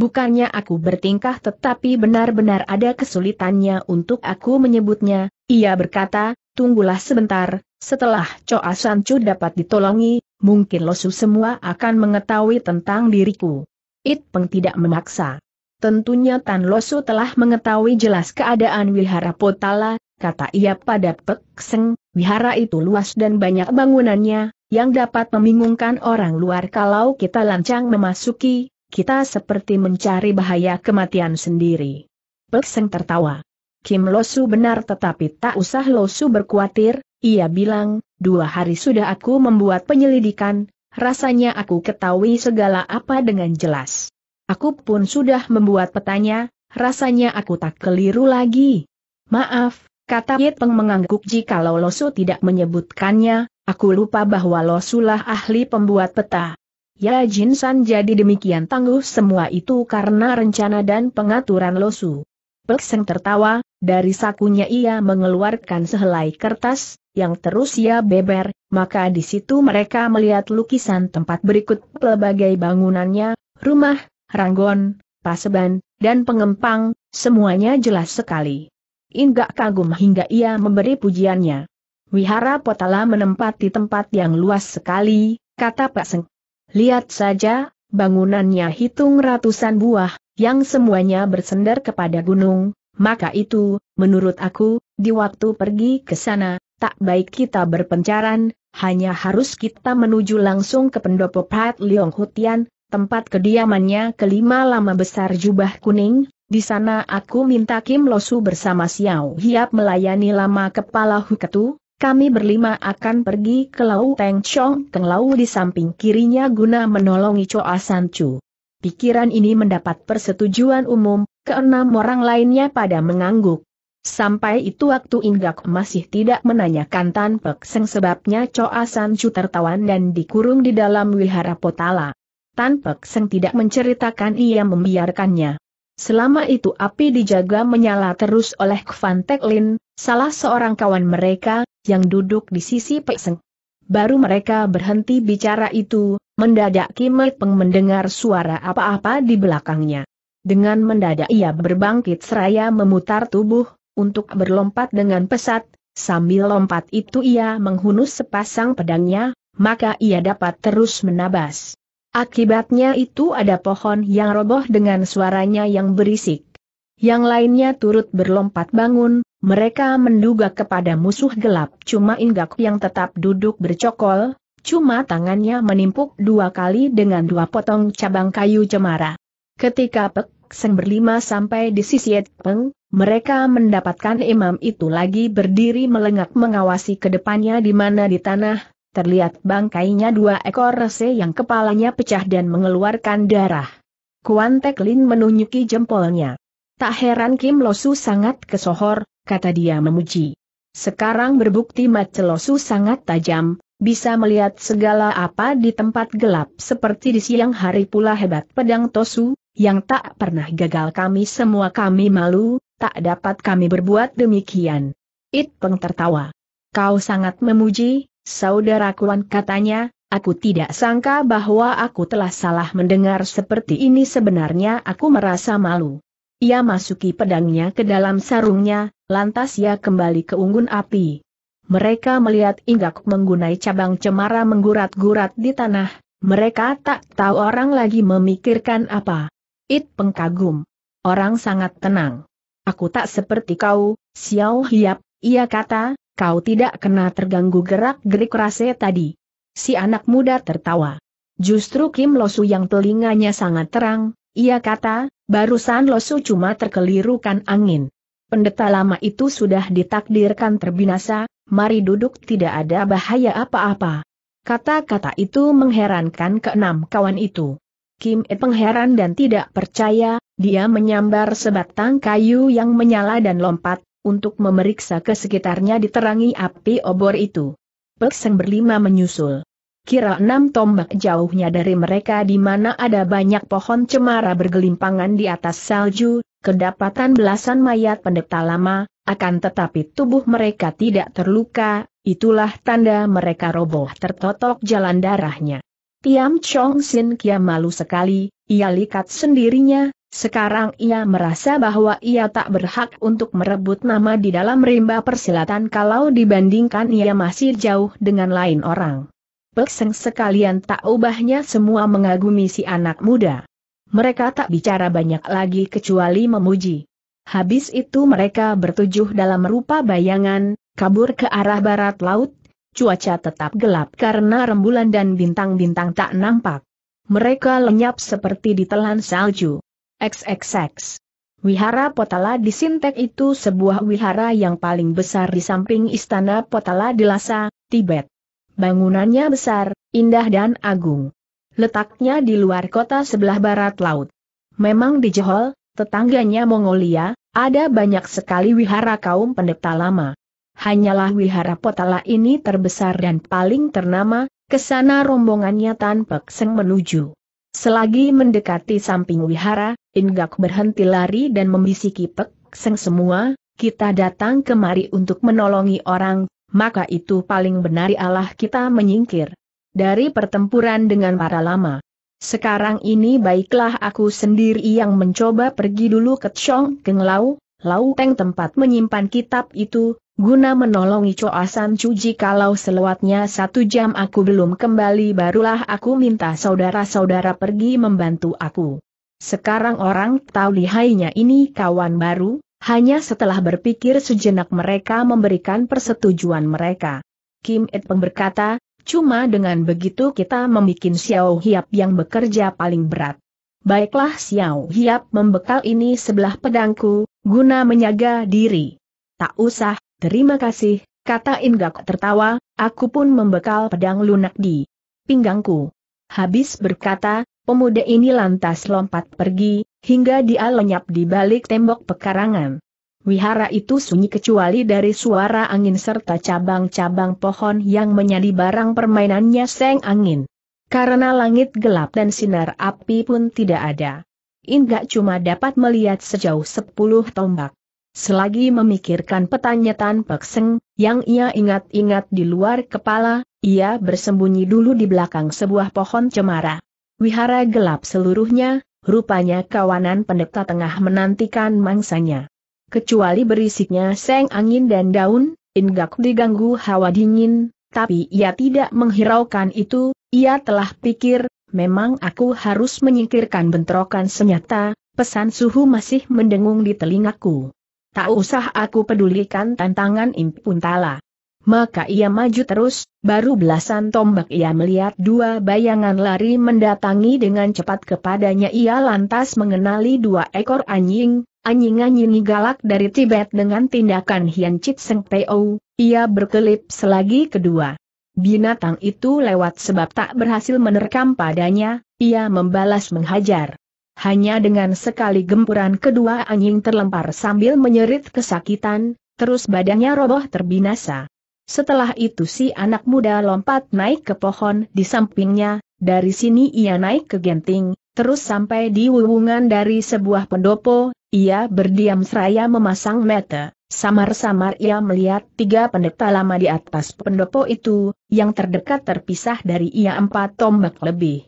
Bukannya aku bertingkah tetapi benar-benar ada kesulitannya untuk aku menyebutnya, ia berkata, tunggulah sebentar, setelah Choa Sancu dapat ditolongi, mungkin Losu semua akan mengetahui tentang diriku. It Peng tidak memaksa. Tentunya Tan Losu telah mengetahui jelas keadaan wihara Potala, kata ia pada Pekseng, wihara itu luas dan banyak bangunannya, yang dapat membingungkan orang luar kalau kita lancang memasuki, kita seperti mencari bahaya kematian sendiri. Pekseng tertawa. Kim Losu benar tetapi tak usah Losu berkuatir, ia bilang, dua hari sudah aku membuat penyelidikan, rasanya aku ketahui segala apa dengan jelas. Aku pun sudah membuat petanya, rasanya aku tak keliru lagi. Maaf, kata Ye Peng mengangguk jikalau Losu tidak menyebutkannya, aku lupa bahwa Losu lah ahli pembuat peta. Ya Jin San jadi demikian tangguh semua itu karena rencana dan pengaturan Losu. Pekseng tertawa, dari sakunya ia mengeluarkan sehelai kertas, yang terus ia beber, maka di situ mereka melihat lukisan tempat berikut pelbagai bangunannya, rumah, ranggon, paseban, dan pengempang, semuanya jelas sekali. Inggak kagum hingga ia memberi pujiannya. Wihara Potala menempati tempat yang luas sekali, kata Pak Seng, Lihat saja, bangunannya hitung ratusan buah, yang semuanya bersender kepada gunung, maka itu, menurut aku, di waktu pergi ke sana, tak baik kita berpencaran, hanya harus kita menuju langsung ke pendopo Pat Leong Hutian, tempat kediamannya kelima lama besar jubah kuning, di sana aku minta Kim Losu bersama Xiao Hiap melayani lama kepala Huketu, kami berlima akan pergi ke Lau Teng Chong Teng Lau di samping kirinya guna menolongi Choa San Chu. Pikiran ini mendapat persetujuan umum, keenam orang lainnya pada mengangguk. Sampai itu waktu Inggak masih tidak menanyakan Tan Pek Seng sebabnya Choa San Chu tertawan dan dikurung di dalam wihara Potala. Tan Pek Seng tidak menceritakan ia membiarkannya. Selama itu api dijaga menyala terus oleh Kvantek Lin, salah seorang kawan mereka, yang duduk di sisi Seng. Baru mereka berhenti bicara itu, mendadak Kim Peng mendengar suara apa-apa di belakangnya. Dengan mendadak ia berbangkit seraya memutar tubuh, untuk berlompat dengan pesat, sambil lompat itu ia menghunus sepasang pedangnya, maka ia dapat terus menabas. Akibatnya itu ada pohon yang roboh dengan suaranya yang berisik yang lainnya turut berlompat bangun, mereka menduga kepada musuh gelap cuma Inggak yang tetap duduk bercokol, cuma tangannya menimpuk dua kali dengan dua potong cabang kayu cemara. Ketika Pek Seng berlima sampai di sisi Peng, mereka mendapatkan imam itu lagi berdiri melengak mengawasi ke depannya di mana di tanah, terlihat bangkainya dua ekor rese yang kepalanya pecah dan mengeluarkan darah. Kuan Lin menunjuki jempolnya. Tak heran Kim Losu sangat kesohor, kata dia memuji. Sekarang berbukti mata Losu sangat tajam, bisa melihat segala apa di tempat gelap seperti di siang hari pula hebat pedang Tosu, yang tak pernah gagal kami semua kami malu, tak dapat kami berbuat demikian. It Peng tertawa. Kau sangat memuji, saudara Kuan katanya, Aku tidak sangka bahwa aku telah salah mendengar seperti ini sebenarnya aku merasa malu. Ia masuki pedangnya ke dalam sarungnya, lantas ia kembali ke unggun api. Mereka melihat Inggak menggunai cabang cemara menggurat-gurat di tanah, mereka tak tahu orang lagi memikirkan apa. It pengkagum. Orang sangat tenang. Aku tak seperti kau, Xiao Hiap, ia kata, kau tidak kena terganggu gerak-gerik rase tadi. Si anak muda tertawa. Justru Kim Losu yang telinganya sangat terang, ia kata, barusan Losu cuma terkelirukan angin. Pendeta lama itu sudah ditakdirkan terbinasa, mari duduk tidak ada bahaya apa-apa. Kata-kata itu mengherankan keenam kawan itu. Kim E pengheran dan tidak percaya, dia menyambar sebatang kayu yang menyala dan lompat, untuk memeriksa ke sekitarnya diterangi api obor itu. Seng berlima menyusul kira enam tombak jauhnya dari mereka di mana ada banyak pohon cemara bergelimpangan di atas salju, kedapatan belasan mayat pendeta lama, akan tetapi tubuh mereka tidak terluka, itulah tanda mereka roboh tertotok jalan darahnya. Tiam Chong Sin Kia malu sekali, ia likat sendirinya, sekarang ia merasa bahwa ia tak berhak untuk merebut nama di dalam rimba persilatan kalau dibandingkan ia masih jauh dengan lain orang. Pekseng sekalian tak ubahnya semua mengagumi si anak muda. Mereka tak bicara banyak lagi kecuali memuji. Habis itu mereka bertujuh dalam rupa bayangan, kabur ke arah barat laut, cuaca tetap gelap karena rembulan dan bintang-bintang tak nampak. Mereka lenyap seperti ditelan salju. XXX. Wihara Potala di Sintek itu sebuah wihara yang paling besar di samping Istana Potala di Lhasa, Tibet. Bangunannya besar, indah dan agung. Letaknya di luar kota sebelah barat laut. Memang di Johor, tetangganya Mongolia, ada banyak sekali wihara kaum pendeta lama. Hanyalah wihara Potala ini terbesar dan paling ternama, kesana rombongannya tanpa seng menuju. Selagi mendekati samping wihara, Ingak berhenti lari dan membisiki Pek Seng semua, kita datang kemari untuk menolongi orang, maka itu paling benar Allah kita menyingkir dari pertempuran dengan para lama. Sekarang ini baiklah aku sendiri yang mencoba pergi dulu ke Chong Keng Lau, Lau Teng tempat menyimpan kitab itu, guna menolongi Coasan Cuji kalau selewatnya satu jam aku belum kembali barulah aku minta saudara-saudara pergi membantu aku. Sekarang orang tahu lihainya ini kawan baru, hanya setelah berpikir sejenak mereka memberikan persetujuan mereka. Kim Ed Peng berkata, cuma dengan begitu kita membuat Xiao Hiap yang bekerja paling berat. Baiklah Xiao Hiap membekal ini sebelah pedangku, guna menyaga diri. Tak usah, terima kasih, kata Inggak tertawa, aku pun membekal pedang lunak di pinggangku. Habis berkata, Pemuda ini lantas lompat pergi, hingga dia lenyap di balik tembok pekarangan. Wihara itu sunyi kecuali dari suara angin serta cabang-cabang pohon yang menjadi barang permainannya seng angin. Karena langit gelap dan sinar api pun tidak ada. Inga cuma dapat melihat sejauh sepuluh tombak. Selagi memikirkan pertanyaan pekseng, yang ia ingat-ingat di luar kepala, ia bersembunyi dulu di belakang sebuah pohon cemara. Wihara gelap seluruhnya, rupanya kawanan pendeta tengah menantikan mangsanya. Kecuali berisiknya seng angin dan daun, Ingak diganggu hawa dingin, tapi ia tidak menghiraukan itu, ia telah pikir, memang aku harus menyingkirkan bentrokan senyata, pesan suhu masih mendengung di telingaku. Tak usah aku pedulikan tantangan impuntala maka ia maju terus, baru belasan tombak ia melihat dua bayangan lari mendatangi dengan cepat kepadanya ia lantas mengenali dua ekor anjing, anjing-anjing galak dari Tibet dengan tindakan Hian Chit Seng Peo, ia berkelip selagi kedua. Binatang itu lewat sebab tak berhasil menerkam padanya, ia membalas menghajar. Hanya dengan sekali gempuran kedua anjing terlempar sambil menyerit kesakitan, terus badannya roboh terbinasa. Setelah itu si anak muda lompat naik ke pohon di sampingnya, dari sini ia naik ke genting, terus sampai di wuwungan dari sebuah pendopo, ia berdiam seraya memasang mata. Samar-samar ia melihat tiga pendeta lama di atas pendopo itu, yang terdekat terpisah dari ia empat tombak lebih.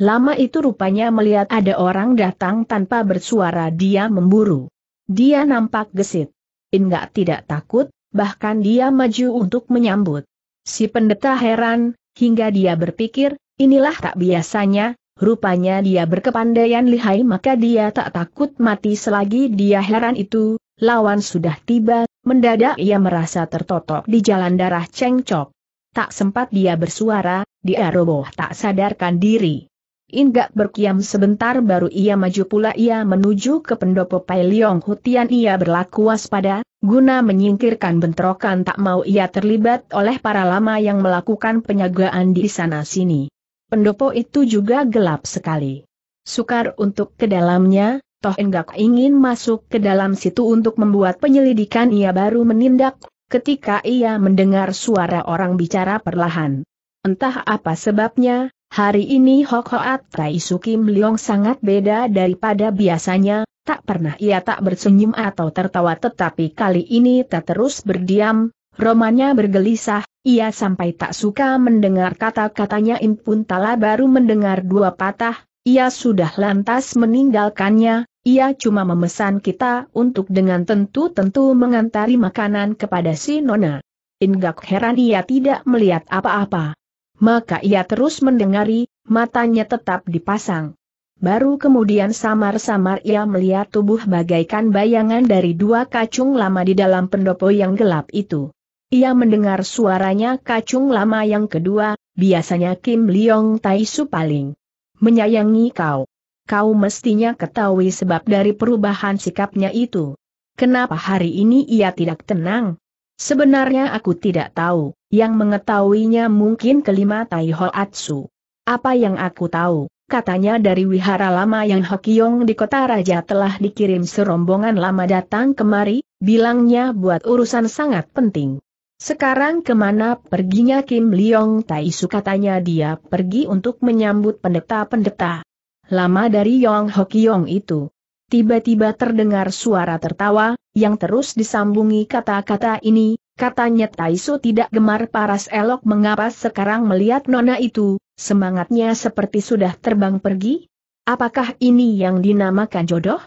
Lama itu rupanya melihat ada orang datang tanpa bersuara dia memburu. Dia nampak gesit. Enggak tidak takut, bahkan dia maju untuk menyambut. Si pendeta heran, hingga dia berpikir, inilah tak biasanya, rupanya dia berkepandaian lihai maka dia tak takut mati selagi dia heran itu, lawan sudah tiba, mendadak ia merasa tertotok di jalan darah cengcok. Tak sempat dia bersuara, dia roboh tak sadarkan diri. Inggak berkiam sebentar baru ia maju pula ia menuju ke pendopo Pai Leong Hutian ia berlaku waspada, guna menyingkirkan bentrokan tak mau ia terlibat oleh para lama yang melakukan penyagaan di sana-sini. Pendopo itu juga gelap sekali. Sukar untuk ke dalamnya, toh Enggak ingin masuk ke dalam situ untuk membuat penyelidikan ia baru menindak, ketika ia mendengar suara orang bicara perlahan. Entah apa sebabnya, Hari ini Hok Hoat Tai Kim Leong sangat beda daripada biasanya, tak pernah ia tak bersenyum atau tertawa tetapi kali ini tak terus berdiam, Romanya bergelisah, ia sampai tak suka mendengar kata-katanya impun tala baru mendengar dua patah, ia sudah lantas meninggalkannya, ia cuma memesan kita untuk dengan tentu-tentu mengantari makanan kepada si Nona. Inggak heran ia tidak melihat apa-apa maka ia terus mendengari, matanya tetap dipasang. Baru kemudian samar-samar ia melihat tubuh bagaikan bayangan dari dua kacung lama di dalam pendopo yang gelap itu. Ia mendengar suaranya kacung lama yang kedua, biasanya Kim Leong Tai Su paling menyayangi kau. Kau mestinya ketahui sebab dari perubahan sikapnya itu. Kenapa hari ini ia tidak tenang? Sebenarnya aku tidak tahu. Yang mengetahuinya mungkin kelima Tai Atsu. Apa yang aku tahu, katanya dari wihara lama yang Hokiong di kota raja telah dikirim serombongan lama datang kemari, bilangnya buat urusan sangat penting. Sekarang kemana perginya Kim Liong Taisu katanya dia pergi untuk menyambut pendeta-pendeta. Lama dari Yong Hokiong itu. Tiba-tiba terdengar suara tertawa, yang terus disambungi kata-kata ini, Katanya Taisu tidak gemar paras elok mengapa sekarang melihat nona itu, semangatnya seperti sudah terbang pergi? Apakah ini yang dinamakan jodoh?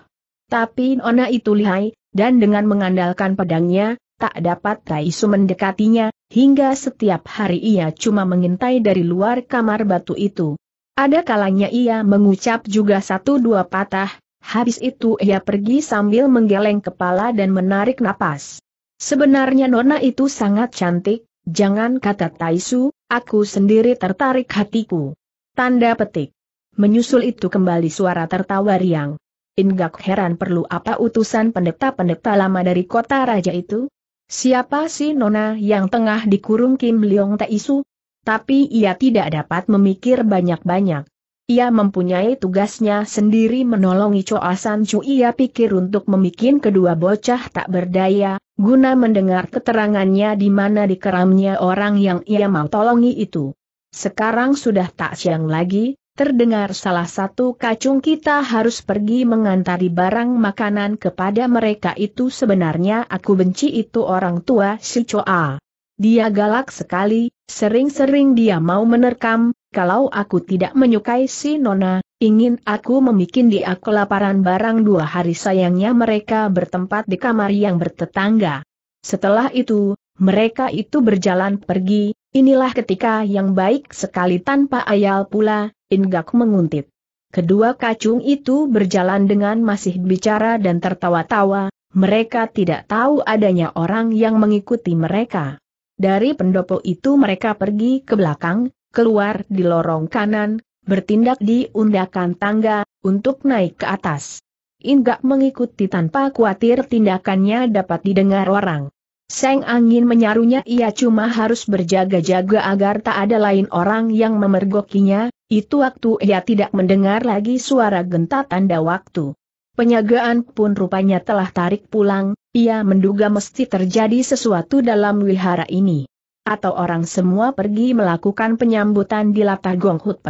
Tapi nona itu lihai, dan dengan mengandalkan pedangnya, tak dapat Taisu mendekatinya, hingga setiap hari ia cuma mengintai dari luar kamar batu itu. Ada kalanya ia mengucap juga satu dua patah, habis itu ia pergi sambil menggeleng kepala dan menarik napas. Sebenarnya Nona itu sangat cantik, jangan kata Taisu, aku sendiri tertarik hatiku. Tanda petik. Menyusul itu kembali suara tertawa riang. Ingak heran perlu apa utusan pendeta-pendeta lama dari kota raja itu? Siapa sih Nona yang tengah dikurung Kim Leong Taisu? Tapi ia tidak dapat memikir banyak-banyak. Ia mempunyai tugasnya sendiri menolongi coasan. Chu ia pikir untuk membuat kedua bocah tak berdaya, guna mendengar keterangannya di mana dikeramnya orang yang ia mau tolongi itu. Sekarang sudah tak siang lagi, terdengar salah satu kacung kita harus pergi mengantari barang makanan kepada mereka itu sebenarnya aku benci itu orang tua si Coa. Dia galak sekali, sering-sering dia mau menerkam, kalau aku tidak menyukai si Nona, ingin aku memikin dia kelaparan barang dua hari sayangnya mereka bertempat di kamar yang bertetangga. Setelah itu, mereka itu berjalan pergi, inilah ketika yang baik sekali tanpa ayal pula, Ingak menguntit. Kedua kacung itu berjalan dengan masih bicara dan tertawa-tawa, mereka tidak tahu adanya orang yang mengikuti mereka. Dari pendopo itu mereka pergi ke belakang, keluar di lorong kanan, bertindak di undakan tangga, untuk naik ke atas. Inggak mengikuti tanpa khawatir tindakannya dapat didengar orang. Seng angin menyarunya ia cuma harus berjaga-jaga agar tak ada lain orang yang memergokinya, itu waktu ia tidak mendengar lagi suara genta tanda waktu. Penyagaan pun rupanya telah tarik pulang, ia menduga mesti terjadi sesuatu dalam wihara ini atau orang semua pergi melakukan penyambutan di latar Gong Hut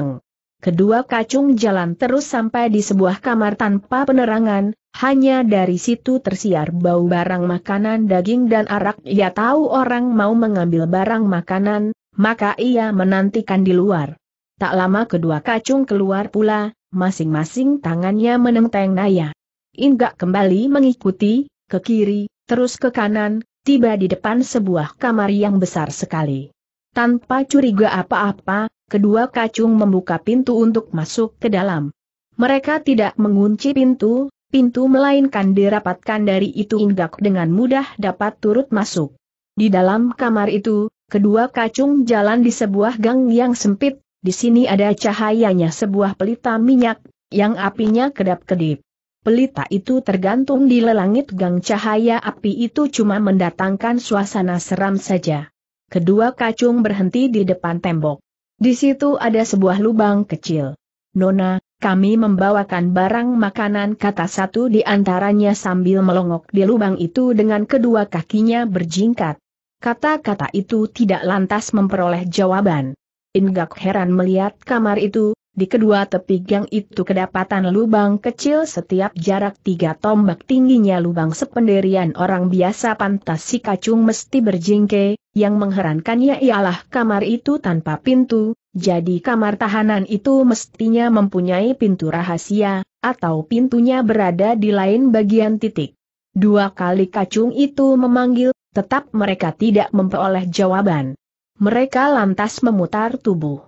Kedua kacung jalan terus sampai di sebuah kamar tanpa penerangan, hanya dari situ tersiar bau barang makanan daging dan arak. Ia tahu orang mau mengambil barang makanan, maka ia menantikan di luar. Tak lama kedua kacung keluar pula, masing-masing tangannya menenteng Naya. Inggak kembali mengikuti, ke kiri, terus ke kanan, tiba di depan sebuah kamar yang besar sekali. Tanpa curiga apa-apa, kedua kacung membuka pintu untuk masuk ke dalam. Mereka tidak mengunci pintu, pintu melainkan dirapatkan dari itu hingga dengan mudah dapat turut masuk. Di dalam kamar itu, kedua kacung jalan di sebuah gang yang sempit, di sini ada cahayanya sebuah pelita minyak, yang apinya kedap-kedip pelita itu tergantung di lelangit gang cahaya api itu cuma mendatangkan suasana seram saja. Kedua kacung berhenti di depan tembok. Di situ ada sebuah lubang kecil. Nona, kami membawakan barang makanan kata satu di antaranya sambil melongok di lubang itu dengan kedua kakinya berjingkat. Kata-kata itu tidak lantas memperoleh jawaban. Ingak heran melihat kamar itu, di kedua tepi gang itu kedapatan lubang kecil setiap jarak tiga tombak tingginya lubang sependerian orang biasa pantas si kacung mesti berjingke, yang mengherankannya ialah kamar itu tanpa pintu, jadi kamar tahanan itu mestinya mempunyai pintu rahasia, atau pintunya berada di lain bagian titik. Dua kali kacung itu memanggil, tetap mereka tidak memperoleh jawaban. Mereka lantas memutar tubuh.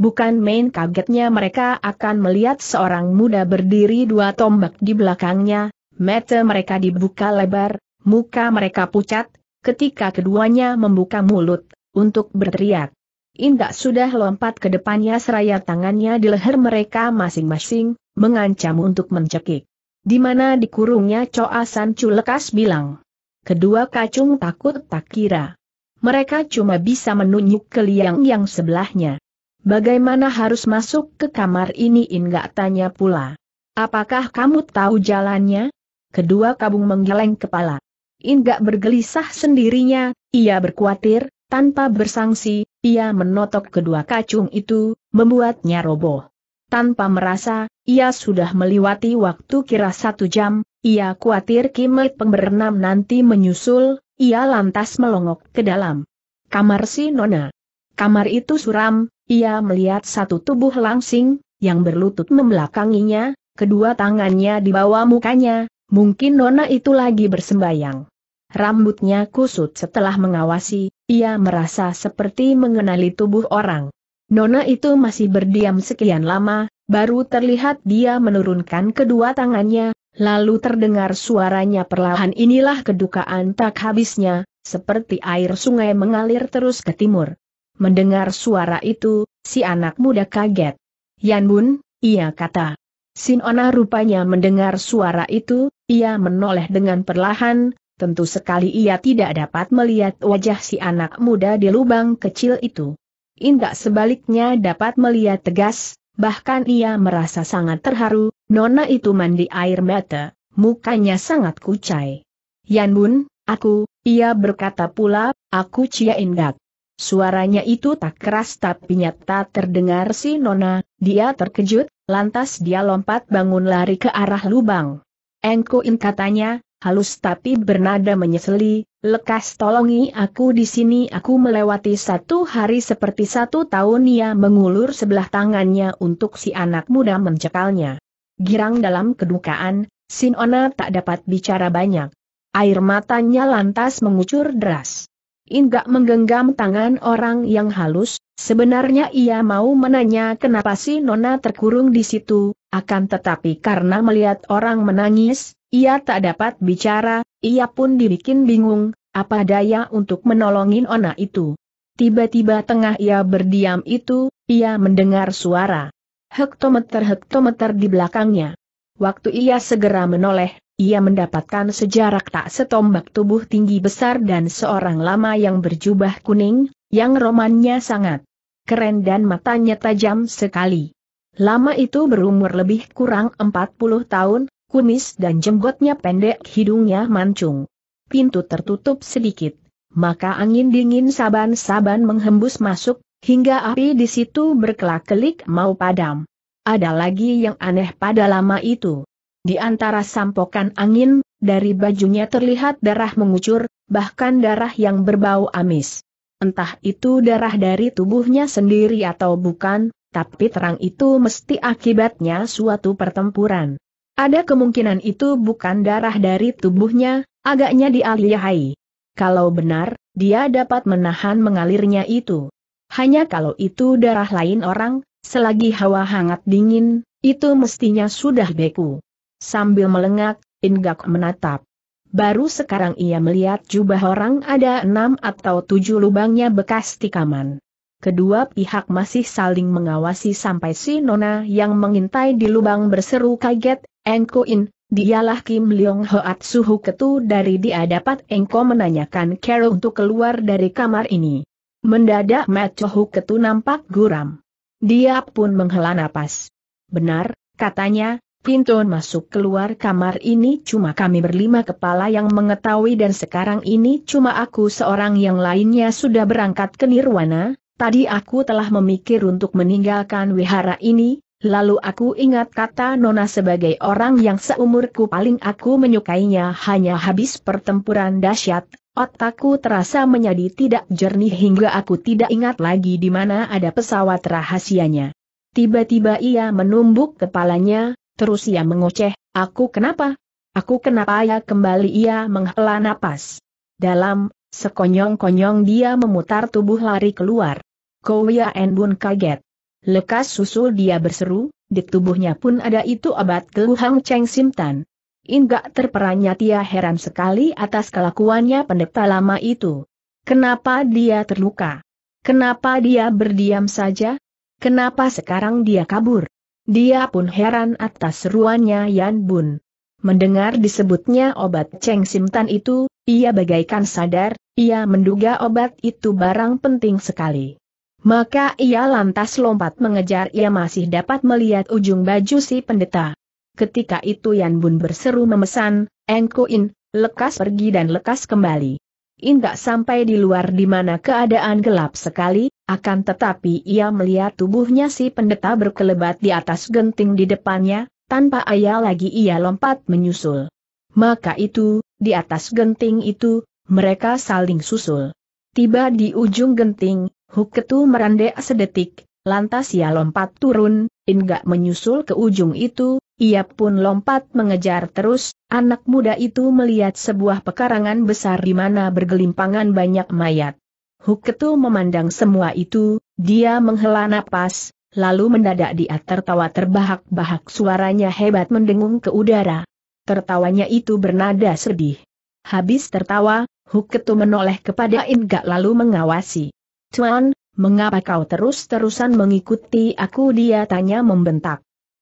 Bukan main kagetnya mereka akan melihat seorang muda berdiri dua tombak di belakangnya, mata mereka dibuka lebar, muka mereka pucat, ketika keduanya membuka mulut, untuk berteriak. Indak sudah lompat ke depannya seraya tangannya di leher mereka masing-masing, mengancam untuk mencekik. Di mana dikurungnya Coa Sancu lekas bilang. Kedua kacung takut tak kira. Mereka cuma bisa menunjuk ke liang yang sebelahnya. Bagaimana harus masuk ke kamar ini enggak tanya pula. Apakah kamu tahu jalannya? Kedua kabung menggeleng kepala. Enggak bergelisah sendirinya, ia berkuatir, tanpa bersangsi, ia menotok kedua kacung itu, membuatnya roboh. Tanpa merasa, ia sudah meliwati waktu kira satu jam, ia khawatir kimit pemberenam nanti menyusul, ia lantas melongok ke dalam. Kamar si Nona. Kamar itu suram, ia melihat satu tubuh langsing, yang berlutut membelakanginya, kedua tangannya di bawah mukanya, mungkin nona itu lagi bersembayang. Rambutnya kusut setelah mengawasi, ia merasa seperti mengenali tubuh orang. Nona itu masih berdiam sekian lama, baru terlihat dia menurunkan kedua tangannya, lalu terdengar suaranya perlahan inilah kedukaan tak habisnya, seperti air sungai mengalir terus ke timur. Mendengar suara itu, si anak muda kaget. Yan Bun, ia kata. Sin Ona rupanya mendengar suara itu, ia menoleh dengan perlahan, tentu sekali ia tidak dapat melihat wajah si anak muda di lubang kecil itu. Indak sebaliknya dapat melihat tegas, bahkan ia merasa sangat terharu, nona itu mandi air mata, mukanya sangat kucai. Yan Bun, aku, ia berkata pula, aku Cia Indak. Suaranya itu tak keras tapi nyata terdengar si Nona, dia terkejut, lantas dia lompat bangun lari ke arah lubang. Engkuin katanya, halus tapi bernada menyesali, lekas tolongi aku di sini aku melewati satu hari seperti satu tahun ia mengulur sebelah tangannya untuk si anak muda mencekalnya. Girang dalam kedukaan, Sinona tak dapat bicara banyak. Air matanya lantas mengucur deras. Inggak menggenggam tangan orang yang halus, sebenarnya ia mau menanya kenapa si Nona terkurung di situ, akan tetapi karena melihat orang menangis, ia tak dapat bicara, ia pun dibikin bingung, apa daya untuk menolongin Ona itu. Tiba-tiba tengah ia berdiam itu, ia mendengar suara hektometer-hektometer di belakangnya. Waktu ia segera menoleh, ia mendapatkan sejarak tak setombak tubuh tinggi besar dan seorang lama yang berjubah kuning, yang romannya sangat keren dan matanya tajam sekali. Lama itu berumur lebih kurang 40 tahun, kumis dan jenggotnya pendek hidungnya mancung. Pintu tertutup sedikit, maka angin dingin saban-saban menghembus masuk, hingga api di situ berkelak-kelik mau padam. Ada lagi yang aneh pada lama itu. Di antara sampokan angin, dari bajunya terlihat darah mengucur, bahkan darah yang berbau amis. Entah itu darah dari tubuhnya sendiri atau bukan, tapi terang itu mesti akibatnya suatu pertempuran. Ada kemungkinan itu bukan darah dari tubuhnya, agaknya dialihai. Kalau benar, dia dapat menahan mengalirnya itu. Hanya kalau itu darah lain orang, selagi hawa hangat dingin, itu mestinya sudah beku. Sambil melengak, Ingak menatap. Baru sekarang ia melihat jubah orang ada enam atau tujuh lubangnya bekas tikaman. Kedua pihak masih saling mengawasi sampai si Nona yang mengintai di lubang berseru kaget, Engko In, dialah Kim Leong Hoat Suhu Ketu dari dia dapat Engko menanyakan Carol untuk keluar dari kamar ini. Mendadak Matthew Ketu nampak guram. Dia pun menghela napas. Benar, katanya, Pintu masuk keluar kamar ini cuma kami berlima kepala yang mengetahui dan sekarang ini cuma aku seorang yang lainnya sudah berangkat ke Nirwana, tadi aku telah memikir untuk meninggalkan wihara ini, lalu aku ingat kata Nona sebagai orang yang seumurku paling aku menyukainya hanya habis pertempuran dahsyat, otakku terasa menjadi tidak jernih hingga aku tidak ingat lagi di mana ada pesawat rahasianya. Tiba-tiba ia menumbuk kepalanya, Terus ia mengoceh, aku kenapa? Aku kenapa ya kembali ia menghela napas. Dalam, sekonyong-konyong dia memutar tubuh lari keluar. En Enbun kaget. Lekas susul dia berseru, di tubuhnya pun ada itu abad keluhang Cheng Simtan. Inggak terperanya, dia heran sekali atas kelakuannya pendeta lama itu. Kenapa dia terluka? Kenapa dia berdiam saja? Kenapa sekarang dia kabur? Dia pun heran atas seruannya Yan Bun. Mendengar disebutnya obat Cheng Simtan itu, ia bagaikan sadar, ia menduga obat itu barang penting sekali. Maka ia lantas lompat mengejar ia masih dapat melihat ujung baju si pendeta. Ketika itu Yan Bun berseru memesan, Engkuin, lekas pergi dan lekas kembali. Indak sampai di luar di mana keadaan gelap sekali, akan tetapi ia melihat tubuhnya si pendeta berkelebat di atas genting di depannya, tanpa ayah lagi ia lompat menyusul. Maka itu, di atas genting itu, mereka saling susul. Tiba di ujung genting, Huketu merandek sedetik, lantas ia lompat turun, Indak menyusul ke ujung itu, ia pun lompat mengejar terus, Anak muda itu melihat sebuah pekarangan besar di mana bergelimpangan banyak mayat. Huketu memandang semua itu, dia menghela napas, lalu mendadak dia tertawa terbahak-bahak suaranya hebat mendengung ke udara. Tertawanya itu bernada sedih. Habis tertawa, Huketu menoleh kepada Inga lalu mengawasi. Tuan, mengapa kau terus-terusan mengikuti aku dia tanya membentak.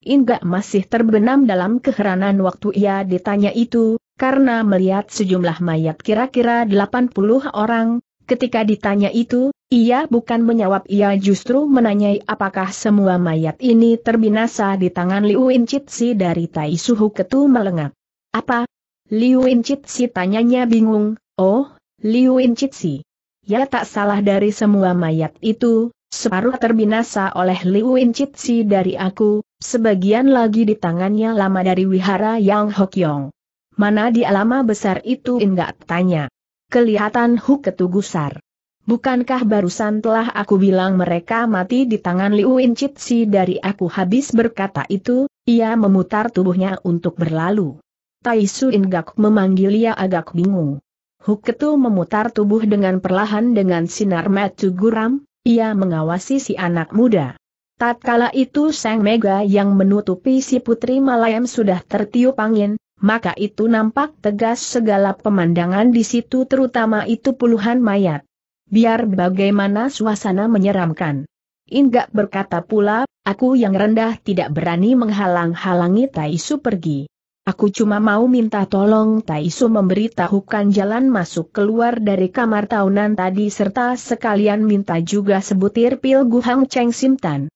Inggak masih terbenam dalam keheranan waktu ia ditanya itu, karena melihat sejumlah mayat kira-kira 80 orang, ketika ditanya itu, ia bukan menjawab ia justru menanyai apakah semua mayat ini terbinasa di tangan Liu Incitsi dari Tai Suhu Ketu melengak. Apa? Liu Incitsi tanyanya bingung, oh, Liu Incitsi. Ya tak salah dari semua mayat itu, separuh terbinasa oleh Liu Incitsi dari aku, Sebagian lagi di tangannya lama dari wihara Yang Hokyong. Mana di lama besar itu enggak tanya. Kelihatan Hu ketugusar. Bukankah barusan telah aku bilang mereka mati di tangan Liu Incitsi dari aku habis berkata itu, ia memutar tubuhnya untuk berlalu. Tai Su Ingak memanggil ia agak bingung. Ketu memutar tubuh dengan perlahan dengan sinar matu guram, ia mengawasi si anak muda. Tatkala itu Sang Mega yang menutupi si Putri Malayam sudah tertiup angin, maka itu nampak tegas segala pemandangan di situ terutama itu puluhan mayat. Biar bagaimana suasana menyeramkan. Ingat berkata pula, aku yang rendah tidak berani menghalang-halangi Taisu pergi. Aku cuma mau minta tolong Taisu memberitahukan jalan masuk keluar dari kamar tahunan tadi serta sekalian minta juga sebutir pil Guhang Cheng Simtan.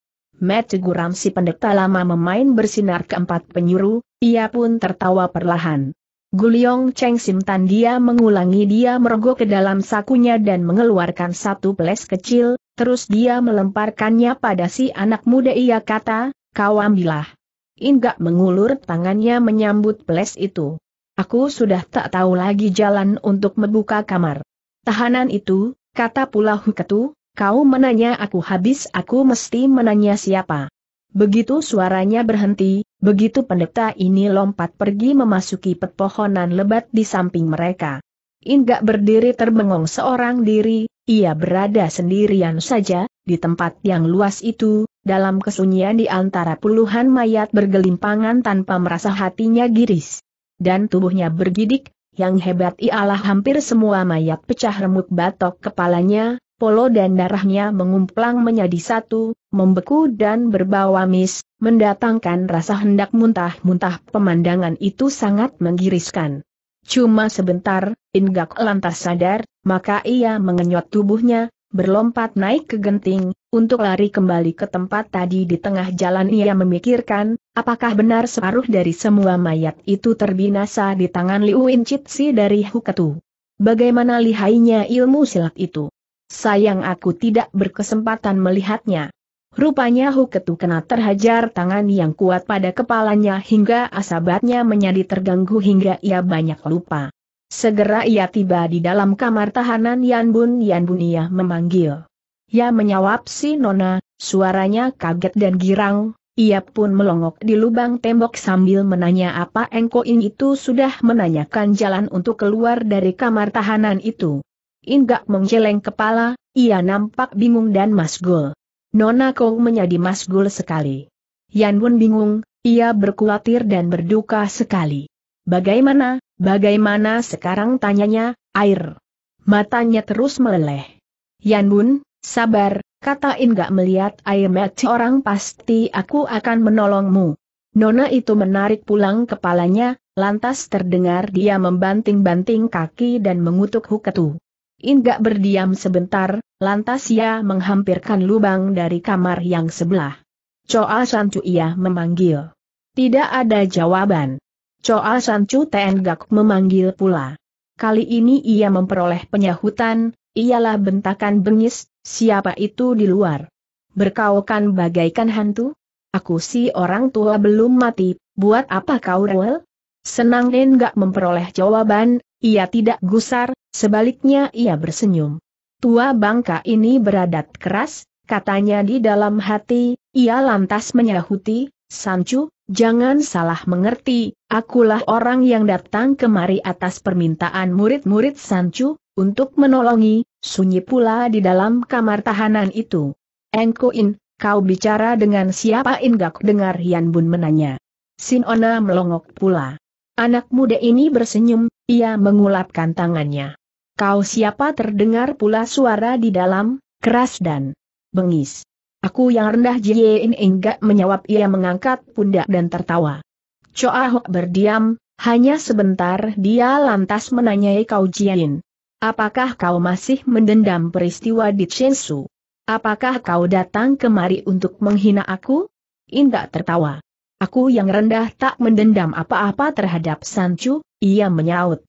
Matt guram si pendeta lama memain bersinar keempat penyuruh, ia pun tertawa perlahan. Guliong Cheng Sim Tan dia mengulangi dia merogoh ke dalam sakunya dan mengeluarkan satu peles kecil, terus dia melemparkannya pada si anak muda ia kata, kau ambillah. Inggak mengulur tangannya menyambut peles itu. Aku sudah tak tahu lagi jalan untuk membuka kamar. Tahanan itu, kata pula Huketu, Kau menanya aku habis aku mesti menanya siapa. Begitu suaranya berhenti, begitu pendeta ini lompat pergi memasuki pepohonan lebat di samping mereka. Inggak berdiri terbengong seorang diri, ia berada sendirian saja, di tempat yang luas itu, dalam kesunyian di antara puluhan mayat bergelimpangan tanpa merasa hatinya giris. Dan tubuhnya bergidik, yang hebat ialah hampir semua mayat pecah remuk batok kepalanya, polo dan darahnya mengumplang menjadi satu, membeku dan berbau amis, mendatangkan rasa hendak muntah-muntah pemandangan itu sangat menggiriskan. Cuma sebentar, Ingak lantas sadar, maka ia mengenyot tubuhnya, berlompat naik ke genting, untuk lari kembali ke tempat tadi di tengah jalan ia memikirkan, apakah benar separuh dari semua mayat itu terbinasa di tangan Liu Incitsi dari Huketu. Bagaimana lihainya ilmu silat itu? Sayang aku tidak berkesempatan melihatnya. Rupanya Huketu kena terhajar tangan yang kuat pada kepalanya hingga asabatnya menjadi terganggu hingga ia banyak lupa. Segera ia tiba di dalam kamar tahanan Yan Yanbun Yanbun ia memanggil. Ia menyawab si Nona, suaranya kaget dan girang, ia pun melongok di lubang tembok sambil menanya apa Engkoin itu sudah menanyakan jalan untuk keluar dari kamar tahanan itu. Inggak menggeleng kepala, ia nampak bingung dan masgul. Nona kau menjadi masgul sekali. Yan Bun bingung, ia berkulatir dan berduka sekali. Bagaimana, bagaimana sekarang tanyanya, air. Matanya terus meleleh. Yan Bun, sabar, kata Inggak melihat air mati orang pasti aku akan menolongmu. Nona itu menarik pulang kepalanya, lantas terdengar dia membanting-banting kaki dan mengutuk Huketu. Inggak berdiam sebentar, lantas ia menghampirkan lubang dari kamar yang sebelah. Coa Sancu ia memanggil. Tidak ada jawaban. Coa Sancu Tenggak memanggil pula. Kali ini ia memperoleh penyahutan, ialah bentakan bengis, siapa itu di luar? Berkaukan bagaikan hantu? Aku si orang tua belum mati, buat apa kau rewel? Senang gak memperoleh jawaban, ia tidak gusar, Sebaliknya ia bersenyum. Tua bangka ini beradat keras, katanya di dalam hati, ia lantas menyahuti, Sancu, jangan salah mengerti, akulah orang yang datang kemari atas permintaan murid-murid Sancu, untuk menolongi, sunyi pula di dalam kamar tahanan itu. Engkuin, kau bicara dengan siapa Ingak dengar Yan Bun menanya. Sinona melongok pula. Anak muda ini bersenyum, ia mengulapkan tangannya. Kau siapa terdengar pula suara di dalam, keras dan bengis. Aku yang rendah Jiein enggak menjawab ia mengangkat pundak dan tertawa. Choa Hok berdiam, hanya sebentar dia lantas menanyai kau Jiein. Apakah kau masih mendendam peristiwa di Censu? Apakah kau datang kemari untuk menghina aku? Indah tertawa. Aku yang rendah tak mendendam apa-apa terhadap Sancu, ia menyaut.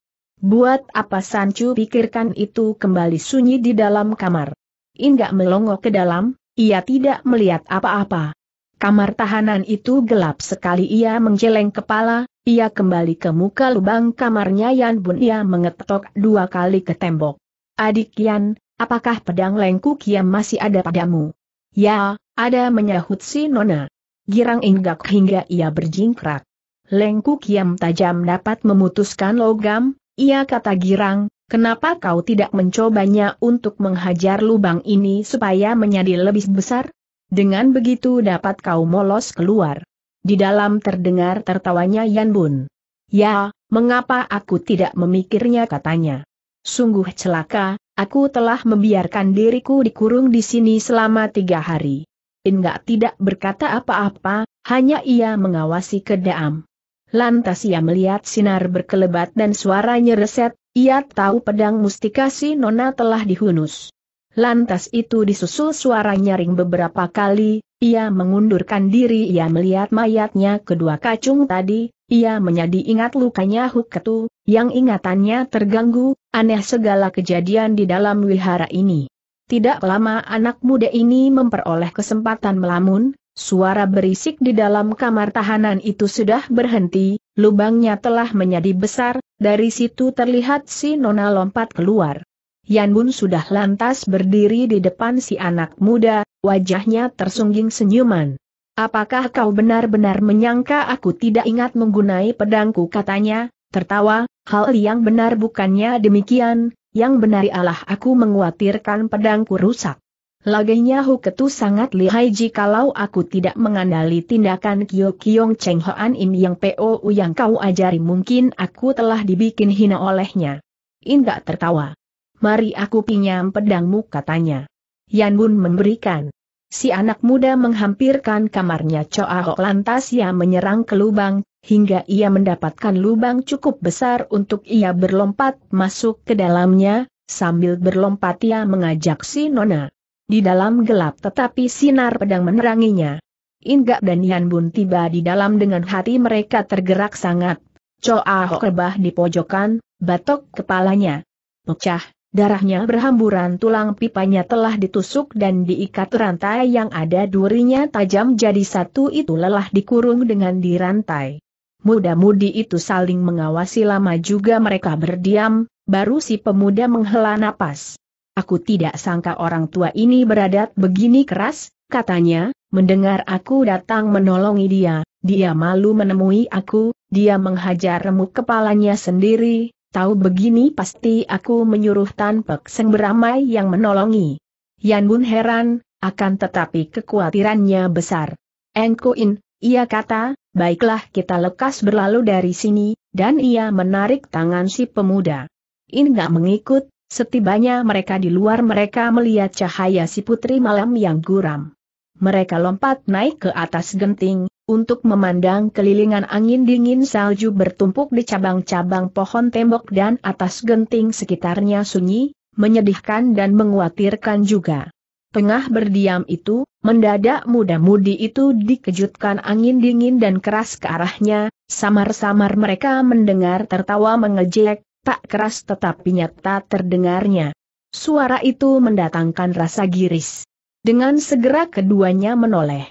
Buat apa Sancu pikirkan itu kembali sunyi di dalam kamar. Inggak melongo ke dalam, ia tidak melihat apa-apa. Kamar tahanan itu gelap sekali ia menjeleng kepala, ia kembali ke muka lubang kamarnya Yan Bun ia mengetok dua kali ke tembok. Adik Yan, apakah pedang lengku kiam masih ada padamu? Ya, ada menyahut si Nona. Girang inggak hingga ia berjingkrak. Lengku kiam tajam dapat memutuskan logam, ia kata girang, kenapa kau tidak mencobanya untuk menghajar lubang ini supaya menjadi lebih besar? Dengan begitu dapat kau molos keluar. Di dalam terdengar tertawanya Yan Bun. Ya, mengapa aku tidak memikirnya katanya. Sungguh celaka, aku telah membiarkan diriku dikurung di sini selama tiga hari. Enggak tidak berkata apa-apa, hanya ia mengawasi kedaam. Lantas ia melihat sinar berkelebat dan suaranya reset, ia tahu pedang Mustikasi Nona telah dihunus. Lantas itu disusul suara nyaring beberapa kali, ia mengundurkan diri ia melihat mayatnya kedua kacung tadi, ia menjadi ingat lukanya Huketu, yang ingatannya terganggu, aneh segala kejadian di dalam wihara ini. Tidak lama anak muda ini memperoleh kesempatan melamun, Suara berisik di dalam kamar tahanan itu sudah berhenti, lubangnya telah menjadi besar, dari situ terlihat si Nona lompat keluar. Yan Bun sudah lantas berdiri di depan si anak muda, wajahnya tersungging senyuman. Apakah kau benar-benar menyangka aku tidak ingat menggunai pedangku katanya, tertawa, hal yang benar bukannya demikian, yang benar ialah aku menguatirkan pedangku rusak. Laganya Huketu sangat lihai jikalau aku tidak mengandali tindakan Kyo Kyong Cheng Hoan Im yang POU yang kau ajari mungkin aku telah dibikin hina olehnya. Indak tertawa. Mari aku pinjam pedangmu katanya. Yan Bun memberikan. Si anak muda menghampirkan kamarnya Choa Hok lantas ia menyerang ke lubang, hingga ia mendapatkan lubang cukup besar untuk ia berlompat masuk ke dalamnya, sambil berlompat ia mengajak si Nona. Di dalam gelap tetapi sinar pedang meneranginya. Inggak dan Yan Bun tiba di dalam dengan hati mereka tergerak sangat. Choa Ho rebah di pojokan, batok kepalanya. Pecah, darahnya berhamburan tulang pipanya telah ditusuk dan diikat rantai yang ada durinya tajam jadi satu itu lelah dikurung dengan dirantai. Muda-mudi itu saling mengawasi lama juga mereka berdiam, baru si pemuda menghela napas. Aku tidak sangka orang tua ini beradat begini keras, katanya, mendengar aku datang menolongi dia, dia malu menemui aku, dia menghajar remuk kepalanya sendiri, tahu begini pasti aku menyuruh Tan Pek Seng beramai yang menolongi. Yan Bun heran, akan tetapi kekhawatirannya besar. Engku In, ia kata, baiklah kita lekas berlalu dari sini, dan ia menarik tangan si pemuda. In gak mengikut, Setibanya mereka di luar mereka melihat cahaya si putri malam yang guram. Mereka lompat naik ke atas genting, untuk memandang kelilingan angin dingin salju bertumpuk di cabang-cabang pohon tembok dan atas genting sekitarnya sunyi, menyedihkan dan menguatirkan juga. Tengah berdiam itu, mendadak muda-mudi itu dikejutkan angin dingin dan keras ke arahnya, samar-samar mereka mendengar tertawa mengejek, tak keras tetapi nyata terdengarnya. Suara itu mendatangkan rasa giris. Dengan segera keduanya menoleh.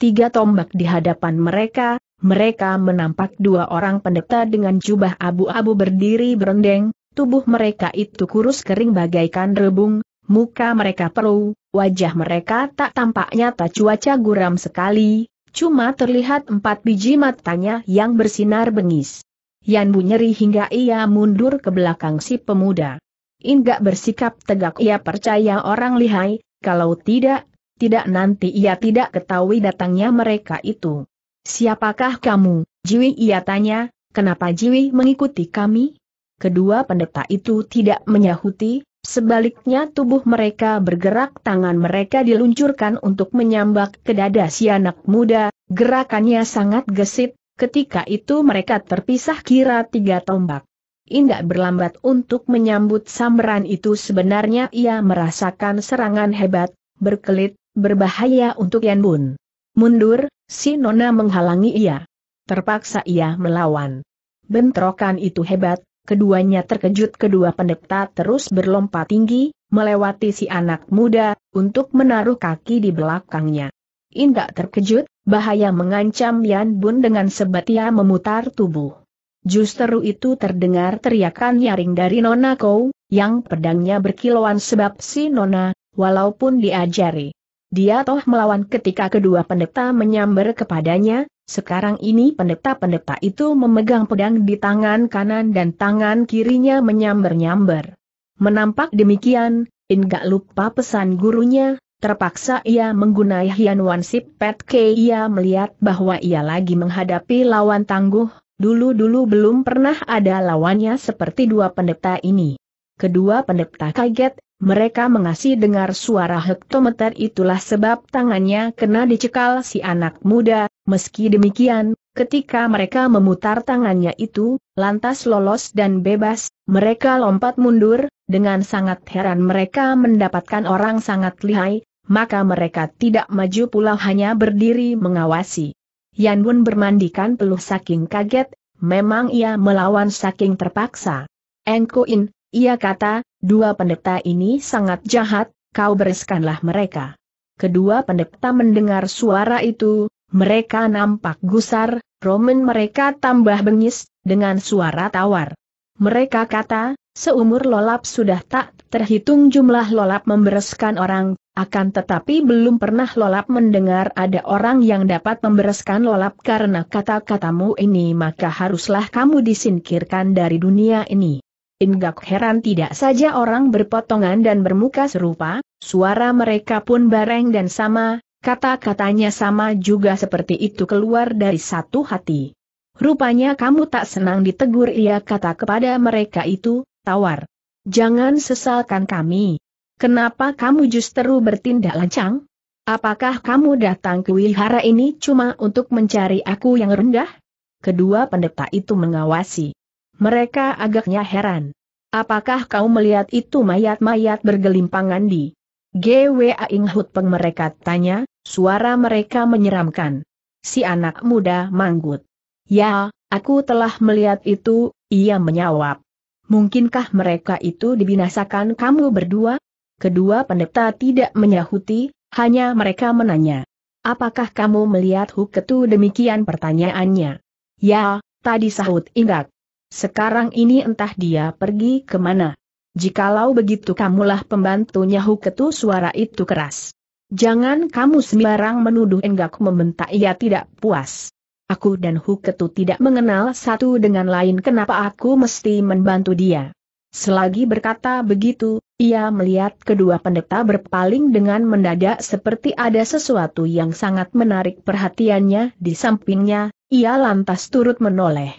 Tiga tombak di hadapan mereka, mereka menampak dua orang pendeta dengan jubah abu-abu berdiri berendeng, tubuh mereka itu kurus kering bagaikan rebung, muka mereka perlu, wajah mereka tak tampak nyata cuaca guram sekali, cuma terlihat empat biji matanya yang bersinar bengis. Yang nyeri hingga ia mundur ke belakang si pemuda. Inggak bersikap tegak ia percaya orang lihai, kalau tidak, tidak nanti ia tidak ketahui datangnya mereka itu. Siapakah kamu, Jiwi ia tanya, kenapa Jiwi mengikuti kami? Kedua pendeta itu tidak menyahuti, sebaliknya tubuh mereka bergerak tangan mereka diluncurkan untuk menyambak ke dada si anak muda, gerakannya sangat gesit, Ketika itu mereka terpisah kira tiga tombak. Indah berlambat untuk menyambut samberan itu sebenarnya ia merasakan serangan hebat, berkelit, berbahaya untuk Yan Bun. Mundur, si Nona menghalangi ia. Terpaksa ia melawan. Bentrokan itu hebat, keduanya terkejut kedua pendeta terus berlompat tinggi, melewati si anak muda, untuk menaruh kaki di belakangnya. Indah terkejut, Bahaya mengancam Yan Bun dengan sebat ia memutar tubuh. Justru itu terdengar teriakan nyaring dari Nona Kou, yang pedangnya berkilauan sebab si Nona, walaupun diajari. Dia toh melawan ketika kedua pendeta menyambar kepadanya, sekarang ini pendeta-pendeta itu memegang pedang di tangan kanan dan tangan kirinya menyambar nyamber Menampak demikian, ingat lupa pesan gurunya, Terpaksa ia menggunai Hianuan pet Ke ia melihat bahwa ia lagi menghadapi lawan tangguh, dulu-dulu belum pernah ada lawannya seperti dua pendeta ini. Kedua pendeta kaget, mereka mengasih dengar suara hektometer itulah sebab tangannya kena dicekal si anak muda, meski demikian, ketika mereka memutar tangannya itu, lantas lolos dan bebas, mereka lompat mundur, dengan sangat heran mereka mendapatkan orang sangat lihai, maka mereka tidak maju pula hanya berdiri mengawasi. Yan Bun bermandikan peluh saking kaget, memang ia melawan saking terpaksa. In, ia kata, dua pendeta ini sangat jahat, kau bereskanlah mereka. Kedua pendeta mendengar suara itu, mereka nampak gusar, roman mereka tambah bengis, dengan suara tawar. Mereka kata, seumur lolap sudah tak terhitung jumlah lolap membereskan orang, akan tetapi belum pernah lolap mendengar ada orang yang dapat membereskan lolap karena kata-katamu ini maka haruslah kamu disingkirkan dari dunia ini. Inggak heran tidak saja orang berpotongan dan bermuka serupa, suara mereka pun bareng dan sama, kata-katanya sama juga seperti itu keluar dari satu hati. Rupanya kamu tak senang ditegur ia kata kepada mereka itu, tawar. Jangan sesalkan kami, Kenapa kamu justru bertindak lancang? Apakah kamu datang ke wihara ini cuma untuk mencari aku yang rendah? Kedua pendeta itu mengawasi. Mereka agaknya heran. Apakah kau melihat itu mayat-mayat bergelimpangan di GWA Inghut Peng mereka tanya, suara mereka menyeramkan. Si anak muda manggut. Ya, aku telah melihat itu, ia menjawab. Mungkinkah mereka itu dibinasakan kamu berdua? Kedua pendeta tidak menyahuti, hanya mereka menanya. Apakah kamu melihat Huketu demikian pertanyaannya? Ya, tadi sahut Ingak. Sekarang ini entah dia pergi kemana. Jikalau begitu kamulah pembantunya Huketu suara itu keras. Jangan kamu sembarang menuduh Enggak membentak ia tidak puas. Aku dan Huketu tidak mengenal satu dengan lain kenapa aku mesti membantu dia. Selagi berkata begitu, ia melihat kedua pendeta berpaling dengan mendadak seperti ada sesuatu yang sangat menarik perhatiannya di sampingnya, ia lantas turut menoleh.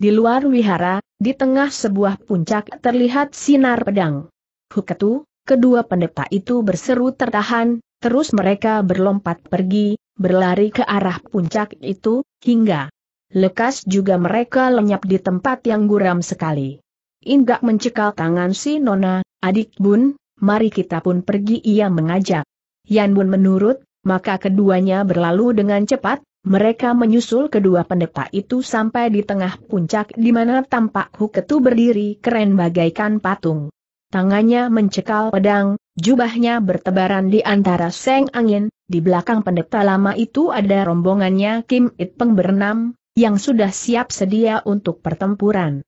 Di luar wihara, di tengah sebuah puncak terlihat sinar pedang. Huketu, kedua pendeta itu berseru tertahan, terus mereka berlompat pergi, berlari ke arah puncak itu, hingga lekas juga mereka lenyap di tempat yang guram sekali. Inggak mencekal tangan si Nona, adik Bun, mari kita pun pergi ia mengajak. Yan Bun menurut, maka keduanya berlalu dengan cepat, mereka menyusul kedua pendeta itu sampai di tengah puncak di mana tampak Huketu berdiri keren bagaikan patung. Tangannya mencekal pedang, jubahnya bertebaran di antara seng angin, di belakang pendeta lama itu ada rombongannya Kim It Peng berenam, yang sudah siap sedia untuk pertempuran.